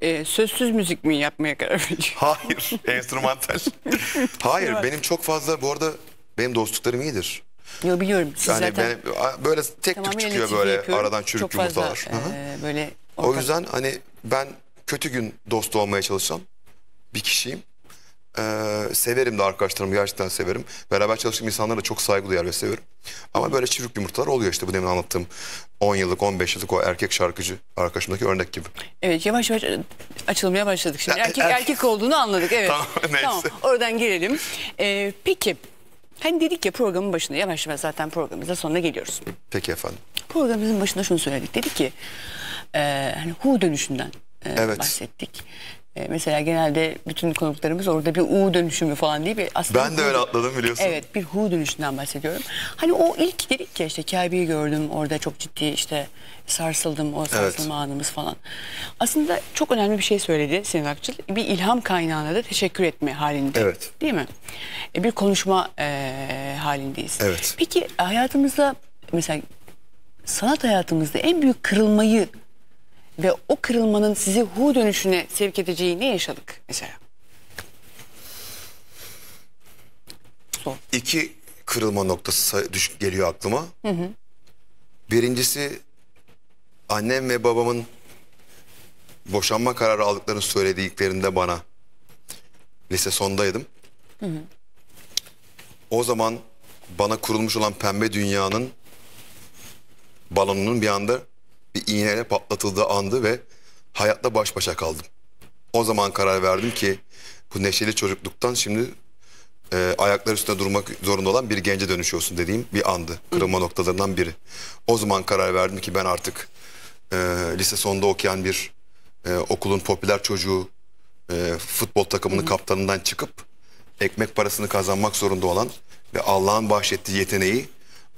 e, sözsüz müzik mi yapmaya karar verecek? Hayır, enstrümantal. Hayır, benim çok fazla bu arada benim dostluklarım iyidir. Yo biliyorum. Siz yani zaten benim, böyle tek tük çıkıyor böyle yapıyorum. aradan çürük Çok yumurtalar. Fazla, e, böyle ortak... O yüzden hani ben kötü gün dost olmaya çalışan bir kişiyim. Ee, severim de arkadaşlarımı gerçekten severim. Beraber çalıştığım insanlara çok saygı duyar ve seviyorum. Ama böyle çürük yumurtalar oluyor işte bu demin anlattığım 10 yıllık 15 yıllık o erkek şarkıcı arkadaşımdaki örnek gibi. Evet yavaş yavaş açılmaya başladık şimdi. Erkek erkek olduğunu anladık evet. tamam, neyse. tamam oradan girelim. Ee, peki Hani dedik ya programın başında yavaş yavaş zaten programımızda sonuna geliyoruz. Peki efendim. Programımızın başında şunu söyledik. Dedik ki e, hani hu dönüşünden e, evet. bahsettik. E, mesela genelde bütün konuklarımız orada bir U dönüşümü falan diye bir aslında... Ben de öyle atladım biliyorsun. Evet bir Hu dönüşünden bahsediyorum. Hani o ilk dedik ya işte Kabe'yi gördüm orada çok ciddi işte sarsıldım o sarsılma evet. anımız falan. Aslında çok önemli bir şey söyledi Sinan Akçıl. Bir ilham kaynağına da teşekkür etme halinde. Evet. Değil mi? E, bir konuşma e, halindeyiz. Evet. Peki hayatımızda mesela sanat hayatımızda en büyük kırılmayı ve o kırılmanın sizi hu dönüşüne sevk edeceği ne yaşadık mesela? Son. İki kırılma noktası düş geliyor aklıma. Hı hı. Birincisi annem ve babamın boşanma kararı aldıklarını söylediklerinde bana lise sondaydım. Hı hı. O zaman bana kurulmuş olan pembe dünyanın balonunun bir anda bir iğneyle patlatıldığı andı ve hayatta baş başa kaldım. O zaman karar verdim ki bu neşeli çocukluktan şimdi e, ayaklar üstünde durmak zorunda olan bir gence dönüşüyorsun dediğim bir andı. Kırılma noktalarından biri. O zaman karar verdim ki ben artık e, lise sonunda okuyan bir e, okulun popüler çocuğu e, futbol takımının Hı. kaptanından çıkıp ekmek parasını kazanmak zorunda olan ve Allah'ın bahşettiği yeteneği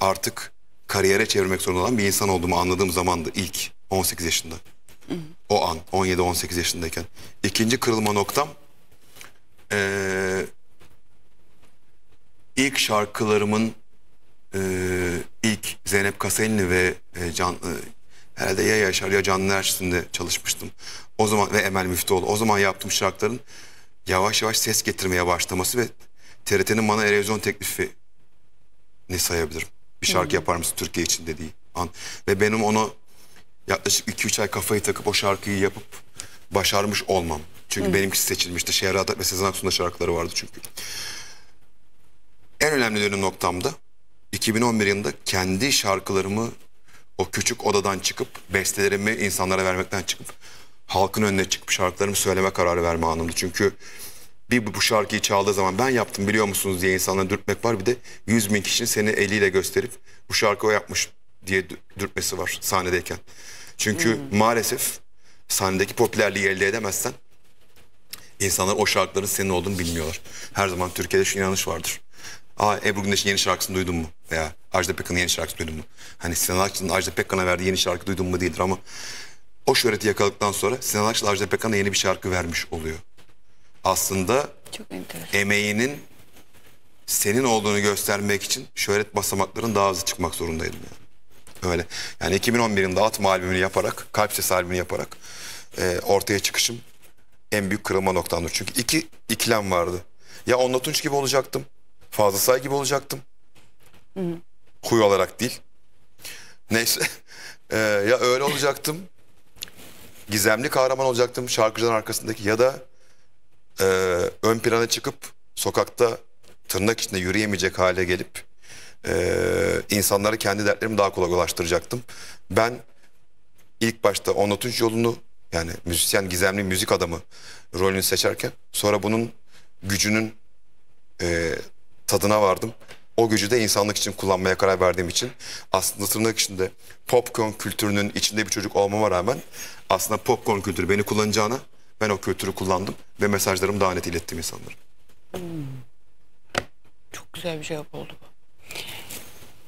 artık kariyere çevirmek zorunda olan bir insan olduğumu anladığım zamandı ilk 18 yaşında. O an 17-18 yaşındayken. İkinci kırılma noktam ee, ilk şarkılarımın e, ilk Zeynep Kasenli ve e, Can e, herhalde ya Yaşar ya Canlı Erçin'de çalışmıştım. O zaman ve Emel Müftüoğlu. O zaman yaptığım şarkıların yavaş yavaş ses getirmeye başlaması ve TRT'nin bana televizyon teklifi ne sayabilirim. Bir şarkı yapar mısın Türkiye için dediği an. Ve benim onu yaklaşık 2-3 ay kafayı takıp o şarkıyı yapıp başarmış olmam. Çünkü hmm. benimkisi seçilmişti. Şehradat ve Sezen Aksu'nun şarkıları vardı çünkü. En önemli dönüm noktamda 2011 yılında kendi şarkılarımı o küçük odadan çıkıp bestelerimi insanlara vermekten çıkıp halkın önüne çıkıp şarkılarımı söyleme kararı verme anımdı. Çünkü bir bu şarkıyı çaldığı zaman ben yaptım biliyor musunuz diye insanları dürtmek var. Bir de 100 bin kişinin seni eliyle gösterip bu şarkı o yapmış diye dürtmesi var sahnedeyken. Çünkü hmm. maalesef sahnedeki popülerliği elde edemezsen insanlar o şarkıların senin olduğunu bilmiyorlar. Her zaman Türkiye'de şu inanış vardır. Aa Ebru Gündeş'in yeni şarkısını duydun mu? Veya Ajda Pekkan'ın yeni şarkısını duydun mu? Hani Sinan Akçıl'ın Ajda Pekkan'a verdiği yeni şarkı duydun mu değildir ama o şöhreti yakaladıktan sonra Sinan Akçıl Ajda Pekkan'a yeni bir şarkı vermiş oluyor aslında Çok emeğinin senin olduğunu göstermek için şöhret basamakların daha hızlı çıkmak zorundaydım. Yani. Öyle. Yani 2011 yılında Atma albümünü yaparak, Kalp Ses albümünü yaparak e, ortaya çıkışım en büyük kırılma noktamdır. Çünkü iki ikilem vardı. Ya Onla Tunç gibi olacaktım, Fazla Say gibi olacaktım. Hı hı. Huy olarak değil. Neyse. e, ya öyle olacaktım. Gizemli kahraman olacaktım şarkıcıların arkasındaki ya da e, ön plana çıkıp sokakta tırnak içinde yürüyemeyecek hale gelip e, insanlara kendi dertlerimi daha kolay ulaştıracaktım. Ben ilk başta 13 yolunu yani müzisyen gizemli müzik adamı rolünü seçerken sonra bunun gücünün e, tadına vardım. O gücü de insanlık için kullanmaya karar verdiğim için aslında tırnak içinde popcorn kültürünün içinde bir çocuk olmama rağmen aslında popcorn kültürü beni kullanacağına ben o kültürü kullandım ve mesajlarımı daha net ilettim insanlara. Hmm. Çok güzel bir cevap oldu bu.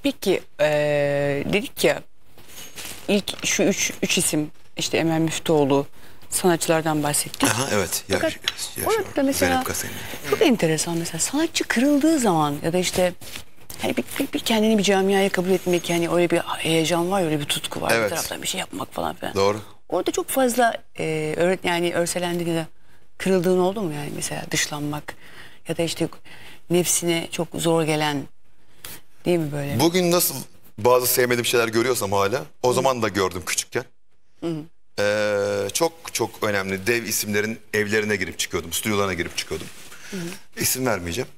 Peki ee, dedik ya ilk şu üç, üç isim işte Emel Müftüoğlu sanatçılardan bahsettik. Aha, evet. Ya, Fakat ya, ya, orada mesela çok enteresan mesela sanatçı kırıldığı zaman ya da işte hani bir, bir, bir kendini bir camiaya kabul etmek yani öyle bir heyecan var öyle bir tutku var evet. bir taraftan bir şey yapmak falan filan. Doğru. Orada çok fazla e, öğret yani örselendiğinde kırıldığın oldu mu yani mesela dışlanmak ya da işte nefsine çok zor gelen değil mi böyle? Bugün nasıl bazı sevmediğim şeyler görüyorsam hala o zaman da gördüm küçükken. Hı -hı. Ee, çok çok önemli dev isimlerin evlerine girip çıkıyordum, stüdyolarına girip çıkıyordum. Hı -hı. İsim vermeyeceğim.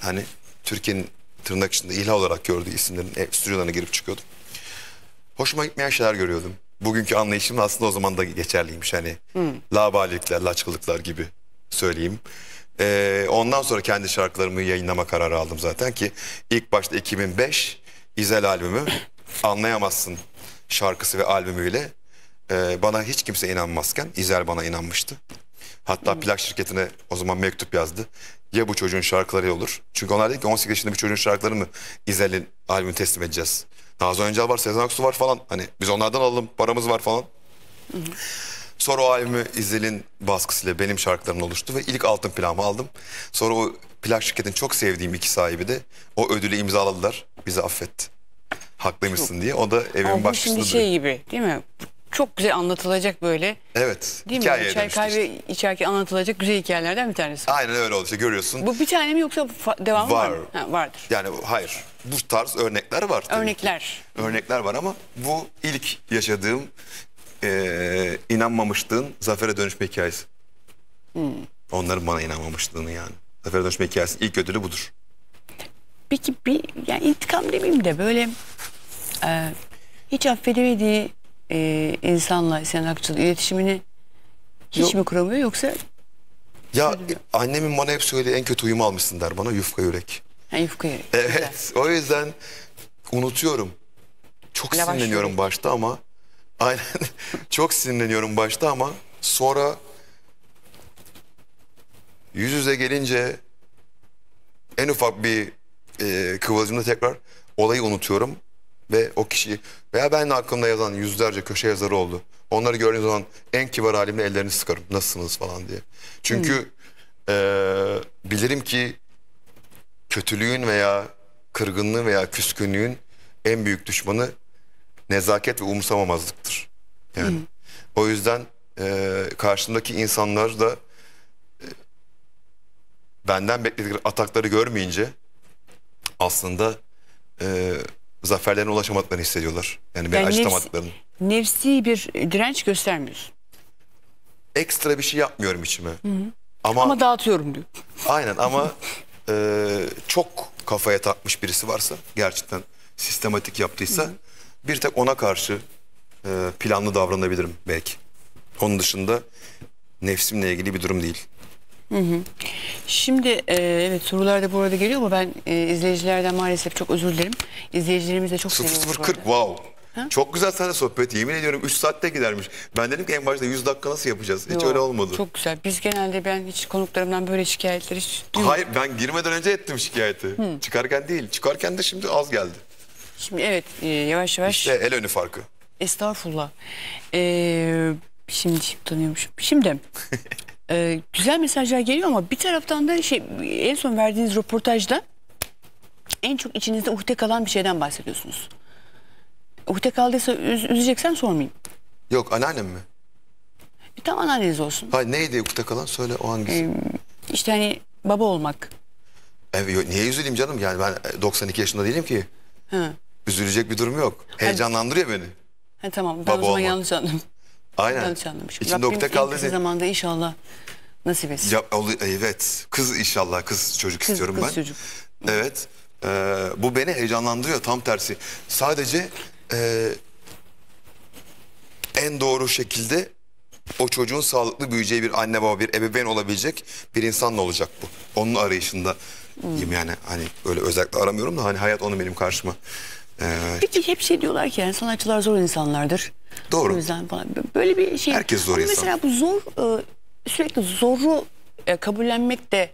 Hani Türkiye'nin tırnak içinde ilah olarak gördüğü isimlerin ev, stüdyolarına girip çıkıyordum. Hoşuma gitmeyen şeyler görüyordum bugünkü anlayışım aslında o zaman da geçerliymiş. Hani hmm. labalilikler, laçkılıklar gibi söyleyeyim. Ee, ondan sonra kendi şarkılarımı yayınlama kararı aldım zaten ki ilk başta 2005 İzel albümü Anlayamazsın şarkısı ve albümüyle e, bana hiç kimse inanmazken İzel bana inanmıştı. Hatta hmm. plak şirketine o zaman mektup yazdı. Ya bu çocuğun şarkıları olur. Çünkü onlar dedi ki 18 yaşında bir çocuğun şarkılarını mı İzel'in albümü teslim edeceğiz. Nazan Öncel var, Sezen Aksu var falan. Hani biz onlardan alalım, paramız var falan. Sonra o albümü İzel'in baskısıyla benim şarkılarım oluştu ve ilk altın plağımı aldım. Sonra o plak şirketin çok sevdiğim iki sahibi de o ödülü imzaladılar. Bizi affetti. Haklıymışsın diye. O da evin başında şey duruyor. şey gibi değil mi? çok güzel anlatılacak böyle. Evet. Değil mi? Çay, kahve içerken anlatılacak güzel hikayelerden bir tanesi. Aynen öyle oldu işte görüyorsun. Bu bir tane mi yoksa devamı var, var mı? Ha, vardır. Yani hayır. Bu tarz örnekler var. örnekler. Örnekler var ama bu ilk yaşadığım e, inanmamıştığın zafere dönüşme hikayesi. Hmm. Onların bana inanmamışlığını yani. Zafere dönüşme hikayesi ilk ödülü budur. Peki bir yani intikam demeyeyim de böyle e, hiç affedemediği e, insanla Sinan Akçıl iletişimini hiç Yok. mi kuramıyor yoksa? Ya annemin bana hep söyledi en kötü uyumu almışsın der bana yufka yürek. Ha, yufka yürek. Evet Güzel. o yüzden unutuyorum. Çok Lavaş sinirleniyorum yürek. başta ama aynen çok sinirleniyorum başta ama sonra yüz yüze gelince en ufak bir e, kıvılcımda tekrar olayı unutuyorum ve o kişiyi. Veya ben de hakkımda yazan yüzlerce köşe yazarı oldu. Onları gördüğünüz zaman en kibar halimle ellerini sıkarım. Nasılsınız falan diye. Çünkü hmm. bilirim ki kötülüğün veya kırgınlığın veya küskünlüğün en büyük düşmanı nezaket ve umursamamazlıktır. Yani hmm. o yüzden e, karşımdaki insanlar da e, benden bekledikleri atakları görmeyince aslında e, zaferlerine ulaşamadıklarını hissediyorlar. Yani beni yani acıtamadıklarını. Nefsi, bir direnç göstermiyor. Ekstra bir şey yapmıyorum içime. Hı hı. Ama, ama dağıtıyorum diyor. Aynen ama e, çok kafaya takmış birisi varsa gerçekten sistematik yaptıysa hı hı. bir tek ona karşı e, planlı davranabilirim belki. Onun dışında nefsimle ilgili bir durum değil. Hı hı. Şimdi e, evet sorular da bu arada geliyor ama ben e, izleyicilerden maalesef çok özür dilerim. İzleyicilerimiz de çok seviyoruz. 0040 wow. Ha? Çok güzel sana sohbet yemin ediyorum 3 saatte gidermiş. Ben dedim ki en başta 100 dakika nasıl yapacağız? Hiç Yo, öyle olmadı. Çok güzel. Biz genelde ben hiç konuklarımdan böyle şikayetleri hiç duymadım. Hayır ben girmeden önce ettim şikayeti. Hı. Çıkarken değil. Çıkarken de şimdi az geldi. Şimdi evet e, yavaş yavaş. İşte el önü farkı. Estağfurullah. Ee, şimdi tanıyormuşum. Şimdi Ee, güzel mesajlar geliyor ama bir taraftan da şey en son verdiğiniz röportajda en çok içinizde uhde kalan bir şeyden bahsediyorsunuz. Uhde kaldıysa üz, üzeceksen sormayayım. Yok anneannem mi? Bir e, tam anneanneniz olsun. Hayır neydi uhde kalan söyle o hangisi? Ee, işte hani baba olmak. Evet, niye üzüleyim canım yani ben 92 e, yaşında değilim ki. Hı. Üzülecek bir durum yok. Heyecanlandırıyor Hadi. beni. Ha, tamam ben Baba o zaman olmak. yanlış anladım. Aynen. Yanlış anlamışım. İçimde Rabbim zamanda inşallah nasip etsin. Ya, ol- evet. Kız inşallah. Kız çocuk Kız- istiyorum kız ben. çocuk. Evet. Ee, bu beni heyecanlandırıyor tam tersi. Sadece e, en doğru şekilde o çocuğun sağlıklı büyüyeceği bir anne baba, bir ebeveyn olabilecek bir insanla olacak bu. Onun arayışında hmm. yani hani öyle özellikle aramıyorum da hani hayat onu benim karşıma ee, Peki hep şey diyorlar ki yani sanatçılar zor insanlardır. Doğru. O yüzden falan. Böyle bir şey. Herkes zor Ama insan. Mesela bu zor e, sürekli zoru e, kabullenmek de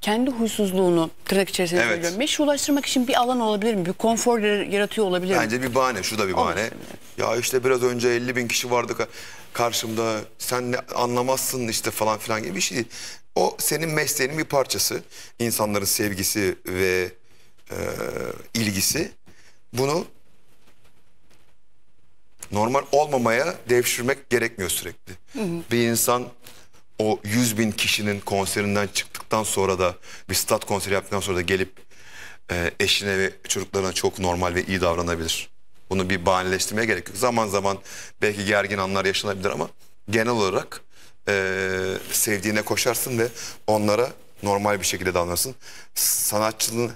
kendi huysuzluğunu tırnak içerisinde evet. söylüyorum. Meşrulaştırmak için bir alan olabilir mi? Bir konfor yaratıyor olabilir mi? Bence bir bahane. Şu da bir bahane. Ya işte biraz önce 50 bin kişi vardı karşımda. Sen ne anlamazsın işte falan filan gibi bir şey değil. O senin mesleğinin bir parçası. İnsanların sevgisi ve e, ilgisi bunu normal olmamaya devşirmek gerekmiyor sürekli. Hı hı. Bir insan o 100 bin kişinin konserinden çıktıktan sonra da bir stat konseri yaptıktan sonra da gelip e, eşine ve çocuklarına çok normal ve iyi davranabilir. Bunu bir bahaneleştirmeye gerek yok. Zaman zaman belki gergin anlar yaşanabilir ama genel olarak e, sevdiğine koşarsın ve onlara normal bir şekilde davranırsın. Sanatçının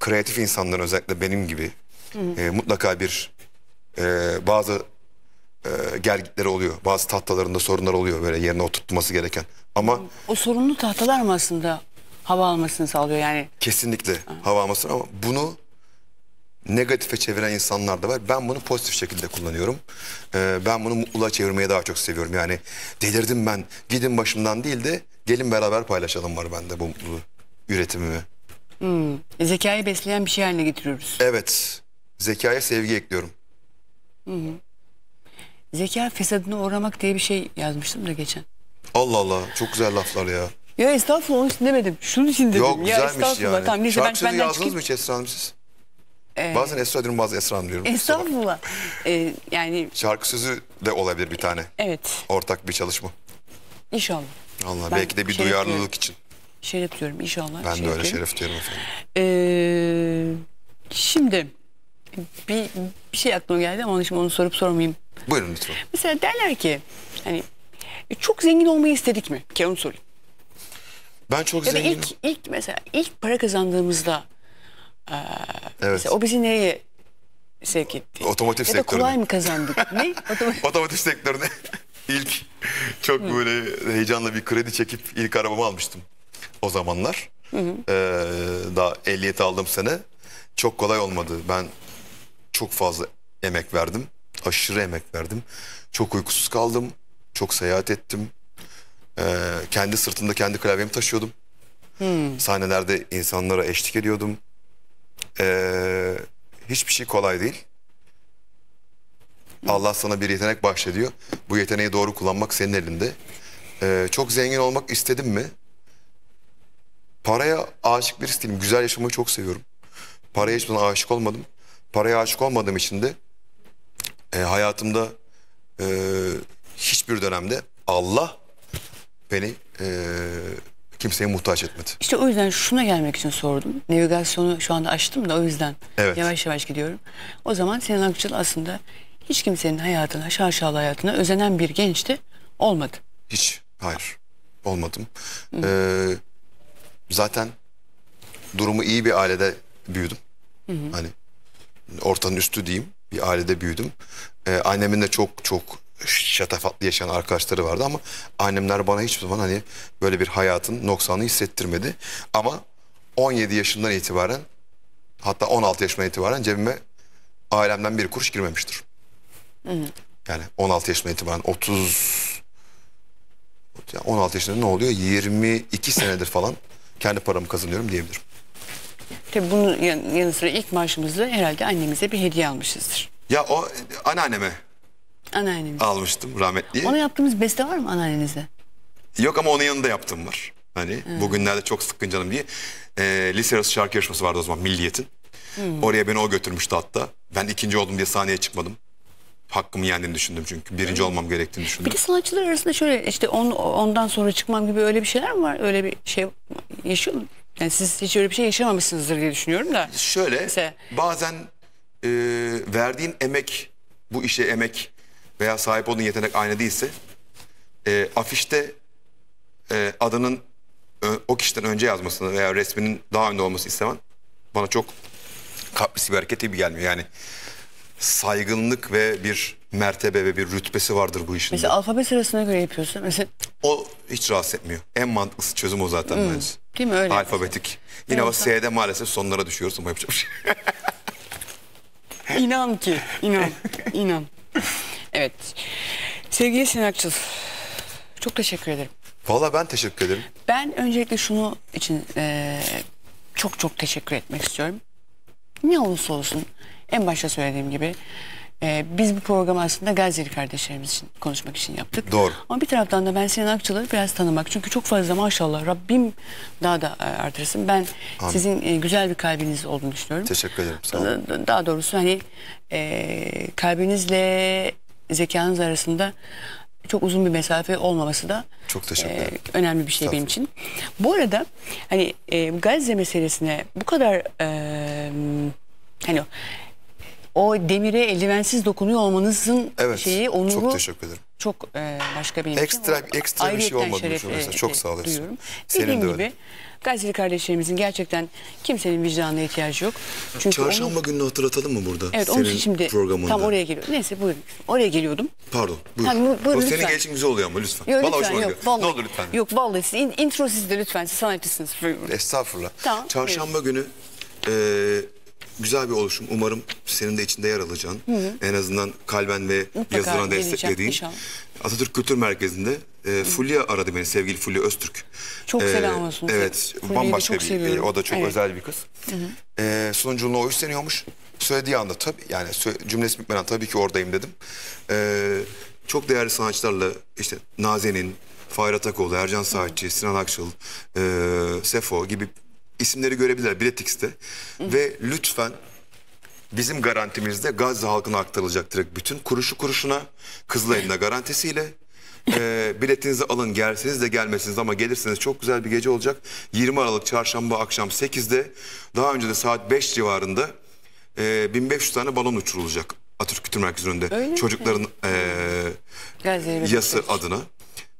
kreatif insanların özellikle benim gibi e, mutlaka bir e, bazı e, gergitleri oluyor. Bazı tahtalarında sorunlar oluyor böyle yerine oturtması gereken. Ama O sorunlu tahtalar mı aslında hava almasını sağlıyor yani? kesinlikle hava almasını ama bunu negatife çeviren insanlar da var. Ben bunu pozitif şekilde kullanıyorum. E, ben bunu mutluluğa çevirmeyi daha çok seviyorum. Yani delirdim ben gidin başımdan değil de gelin beraber paylaşalım var bende bu mutluluğu üretimimi. E, zekayı besleyen bir şey haline getiriyoruz. Evet zekaya sevgi ekliyorum. Hı hı. Zeka fesadına uğramak diye bir şey yazmıştım da geçen. Allah Allah çok güzel laflar ya. Ya estağfurullah onun için demedim. Şunun için dedim. Yok ya, güzelmiş yani. Tamam, neyse, Şarkısını ben, yazdınız çıkayım. mı hiç Esra Hanım siz? Ee, bazen Esra diyorum bazen Esra Hanım diyorum. Estağfurullah. ee, yani... Şarkı sözü de olabilir bir tane. Evet. Ortak bir çalışma. İnşallah. Allah ben belki de bir duyarlılık diyorum. için. Şeref diyorum inşallah. Ben şeref de öyle diyorum. şeref diyorum efendim. Ee, şimdi bir, bir şey aklıma geldi ama onun için onu sorup sormayayım. Buyurun lütfen. Mesela derler ki hani e, çok zengin olmayı istedik mi? Ki onu sorayım. Ben çok zengin... ilk, ilk mesela ilk para kazandığımızda e, evet. o bizi nereye sevk etti? Otomotiv sektörüne. Ya da kolay mı kazandık? ne? Otomotiv, Otomotiv sektörüne ilk çok böyle heyecanla bir kredi çekip ilk arabamı almıştım o zamanlar. Hı hı. Ee, daha ehliyeti aldığım sene çok kolay olmadı. Ben çok fazla emek verdim. Aşırı emek verdim. Çok uykusuz kaldım. Çok seyahat ettim. Ee, kendi sırtımda kendi klavyemi taşıyordum. Hmm. Sahnelerde insanlara eşlik ediyordum. Ee, hiçbir şey kolay değil. Hmm. Allah sana bir yetenek bahşediyor. Bu yeteneği doğru kullanmak senin elinde. Ee, çok zengin olmak istedim mi? Paraya aşık birisi değilim. Güzel yaşamayı çok seviyorum. Paraya hiçbir zaman aşık olmadım paraya aşık olmadığım için de e, hayatımda e, hiçbir dönemde Allah beni e, kimseye muhtaç etmedi. İşte o yüzden şuna gelmek için sordum. Navigasyonu şu anda açtım da o yüzden evet. yavaş yavaş gidiyorum. O zaman Sinan Akçıl aslında hiç kimsenin hayatına, şaşalı hayatına özenen bir gençti. Olmadı. Hiç, hayır. Olmadım. -hı. Ee, zaten durumu iyi bir ailede büyüdüm. Hı hı. Hani ortanın üstü diyeyim. Bir ailede büyüdüm. E, annemin de çok çok şatafatlı yaşayan arkadaşları vardı ama annemler bana hiçbir zaman hani böyle bir hayatın noksanını hissettirmedi. Ama 17 yaşından itibaren hatta 16 yaşından itibaren cebime ailemden bir kuruş girmemiştir. Hı Yani 16 yaşından itibaren 30 yani 16 yaşında ne oluyor? 22 senedir falan kendi paramı kazanıyorum diyebilirim. Tabii bunun yanı sıra ilk maaşımızda herhalde annemize bir hediye almışızdır. Ya o anneanneme Anneannemiz. almıştım rahmetli. Ona yaptığımız beste var mı anneannenize? Yok ama onun yanında yaptım var. Hani evet. bugünlerde çok sıkkın canım diye. E, lise arası şarkı yarışması vardı o zaman Milliyet'in. Hmm. Oraya beni o götürmüştü hatta. Ben ikinci oldum diye sahneye çıkmadım hakkımı yendiğini düşündüm çünkü. Birinci olmam gerektiğini düşündüm. Bir de sanatçılar arasında şöyle işte on, ondan sonra çıkmam gibi öyle bir şeyler mi var? Öyle bir şey yaşıyor mu? Yani siz hiç öyle bir şey yaşamamışsınızdır diye düşünüyorum da. Şöyle Mesela... bazen e, verdiğin emek bu işe emek veya sahip olduğun yetenek aynı değilse e, afişte e, adının e, o kişiden önce yazmasını veya resminin daha önde olması istemem bana çok kapris bir hareket gibi gelmiyor. Yani saygınlık ve bir mertebe ve bir rütbesi vardır bu işin. Mesela alfabe sırasına göre yapıyorsun. Mesela... O hiç rahatsız etmiyor. En mantıklı çözüm o zaten hmm. bence. Değil mi öyle? Alfabetik. Mesela. Yine evet, o S'de maalesef sonlara düşüyoruz ama yapacak bir şey. İnan ki. inan. inan. Evet. Sevgili Sinakçıl. Çok teşekkür ederim. Valla ben teşekkür ederim. Ben öncelikle şunu için e, çok çok teşekkür etmek istiyorum. Ne olursa olsun en başta söylediğim gibi e, biz bu programı aslında Gazze'li kardeşlerimiz için konuşmak için yaptık. Doğru. Ama bir taraftan da ben Sinan Akçıl'ı biraz tanımak. Çünkü çok fazla maşallah Rabbim daha da e, artırsın. Ben Amin. sizin e, güzel bir kalbiniz olduğunu düşünüyorum. Teşekkür ederim. Sağ olun. Daha doğrusu hani e, kalbinizle zekanız arasında çok uzun bir mesafe olmaması da çok teşekkür E, önemli bir şey benim için. Bu arada hani e, Gazze meselesine bu kadar e, hani o demire eldivensiz dokunuyor olmanızın evet, şeyi onuru. Çok teşekkür ederim. Çok e, başka bir ekstra, için. Ekstra bir şey olmadı şeref, mesela. E, çok e, sağ olasın. Duyuyorum. Senin Dediğim de gibi Gazili kardeşlerimizin gerçekten kimsenin vicdanına ihtiyacı yok. Çünkü Çarşamba onu, gününü hatırlatam mı burada? Evet onun şimdi programında. tam oraya geliyor. Neyse buyurun. Oraya geliyordum. Pardon Buyurun. Tamam, buyur, buyur lütfen. Senin gelişin güzel oluyor ama lütfen. Yok, lütfen yok, vallahi, ne olur lütfen. Yok vallahi siz, in, intro siz de lütfen siz sanatçısınız. Estağfurullah. Tamam, Çarşamba buyurun. günü e, güzel bir oluşum. Umarım senin de içinde yer alacağın. Hı hı. En azından kalben ve Mutlaka yazılan desteklediğin. Inşallah. Atatürk Kültür Merkezi'nde e, Fulya aradı beni sevgili Fulya Öztürk. Çok ee, selam olsun. Evet Fulya'yı bambaşka çok bir e, o da çok evet. özel bir kız. Hı hı. E, sunuculuğuna o üstleniyormuş. Söylediği anda tabii yani cümlesi bitmeden tabii ki oradayım dedim. E, çok değerli sanatçılarla işte Nazen'in, Fahir Atakoğlu, Ercan Saatçi, Sinan Akçıl, e, Sefo gibi isimleri görebilirler Biletix'te. Ve lütfen bizim garantimizde Gazze halkına aktarılacaktır. Bütün kuruşu kuruşuna Kızılay'ın garantisiyle e, biletinizi alın gelseniz de gelmesiniz ama gelirseniz çok güzel bir gece olacak. 20 Aralık çarşamba akşam 8'de daha önce de saat 5 civarında e, 1500 tane balon uçurulacak Atatürk Kültür Merkezi'nin önünde. Çocukların e, yası adına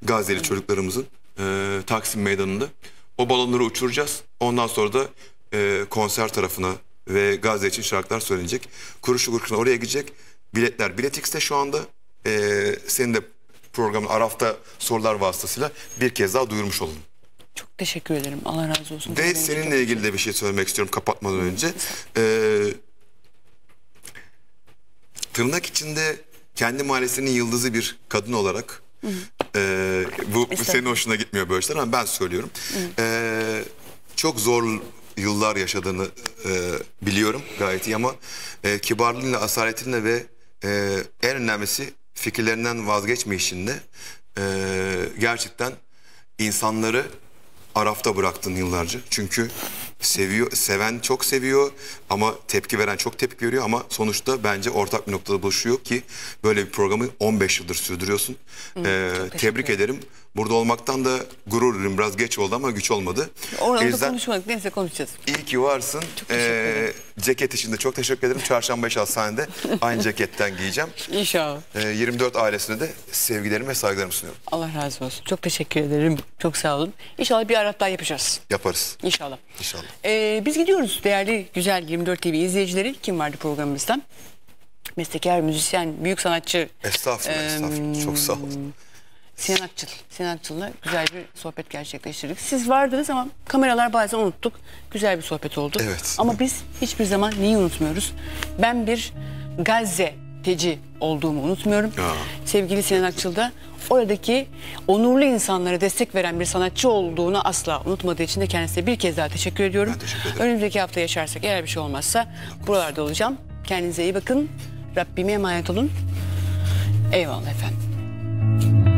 Gazze'li çocuklarımızın e, Taksim Meydanı'nda. O balonları uçuracağız. Ondan sonra da e, konser tarafına ve Gazze için şarkılar söylenecek. Kuruşu kuruşuna oraya gidecek. Biletler Biletix'te şu anda. E, senin de programın Araf'ta sorular vasıtasıyla bir kez daha duyurmuş olun. Çok teşekkür ederim. Allah razı olsun. Ve seninle ilgili de bir şey söylemek istiyorum kapatmadan önce. Ee, tırnak içinde kendi mahallesinin yıldızı bir kadın olarak ee, bu, bu senin hoşuna gitmiyor böyle şeyler ama ben söylüyorum. Ee, çok zor yıllar yaşadığını e, biliyorum gayet iyi ama e, kibarlığınla, asaretinle ve e, en önemlisi fikirlerinden vazgeçmeyişinde e, gerçekten insanları arafta bıraktın yıllarca. Çünkü seviyor, seven çok seviyor ama tepki veren çok tepki veriyor ama sonuçta bence ortak bir noktada buluşuyor ki böyle bir programı 15 yıldır sürdürüyorsun. Hmm, ee, tebrik ederim. ederim. Burada olmaktan da gurur duyuyorum. Biraz geç oldu ama güç olmadı. Orada yüzden... konuşmadık. Neyse konuşacağız. İyi ki varsın. Çok teşekkür ee, ceket içinde çok teşekkür ederim. Çarşamba hastanede aynı ceketten giyeceğim. İnşallah. Ee, 24 ailesine de sevgilerimi ve saygılarımı sunuyorum. Allah razı olsun. Çok teşekkür ederim. Çok sağ olun. İnşallah bir Arap daha yapacağız. Yaparız. İnşallah. İnşallah. Ee, biz gidiyoruz değerli güzel 24 TV izleyicileri. Kim vardı programımızdan? Mesleker, müzisyen, büyük sanatçı. Estağfurullah, ee, estağfurullah. Çok sağ olun. Sinan Akçıl. Sinan Akçıl'la güzel bir sohbet gerçekleştirdik. Siz vardınız ama kameralar bazen unuttuk. Güzel bir sohbet oldu. Evet. Ama biz hiçbir zaman neyi unutmuyoruz? Ben bir Gazze teci olduğumu unutmuyorum. Ya. Sevgili Sinan Akçıl da oradaki onurlu insanlara destek veren bir sanatçı olduğunu asla unutmadığı için de kendisine bir kez daha teşekkür ediyorum. Ben teşekkür ederim. Önümüzdeki hafta yaşarsak eğer bir şey olmazsa buralarda olacağım. Kendinize iyi bakın. Rabbime emanet olun. Eyvallah efendim.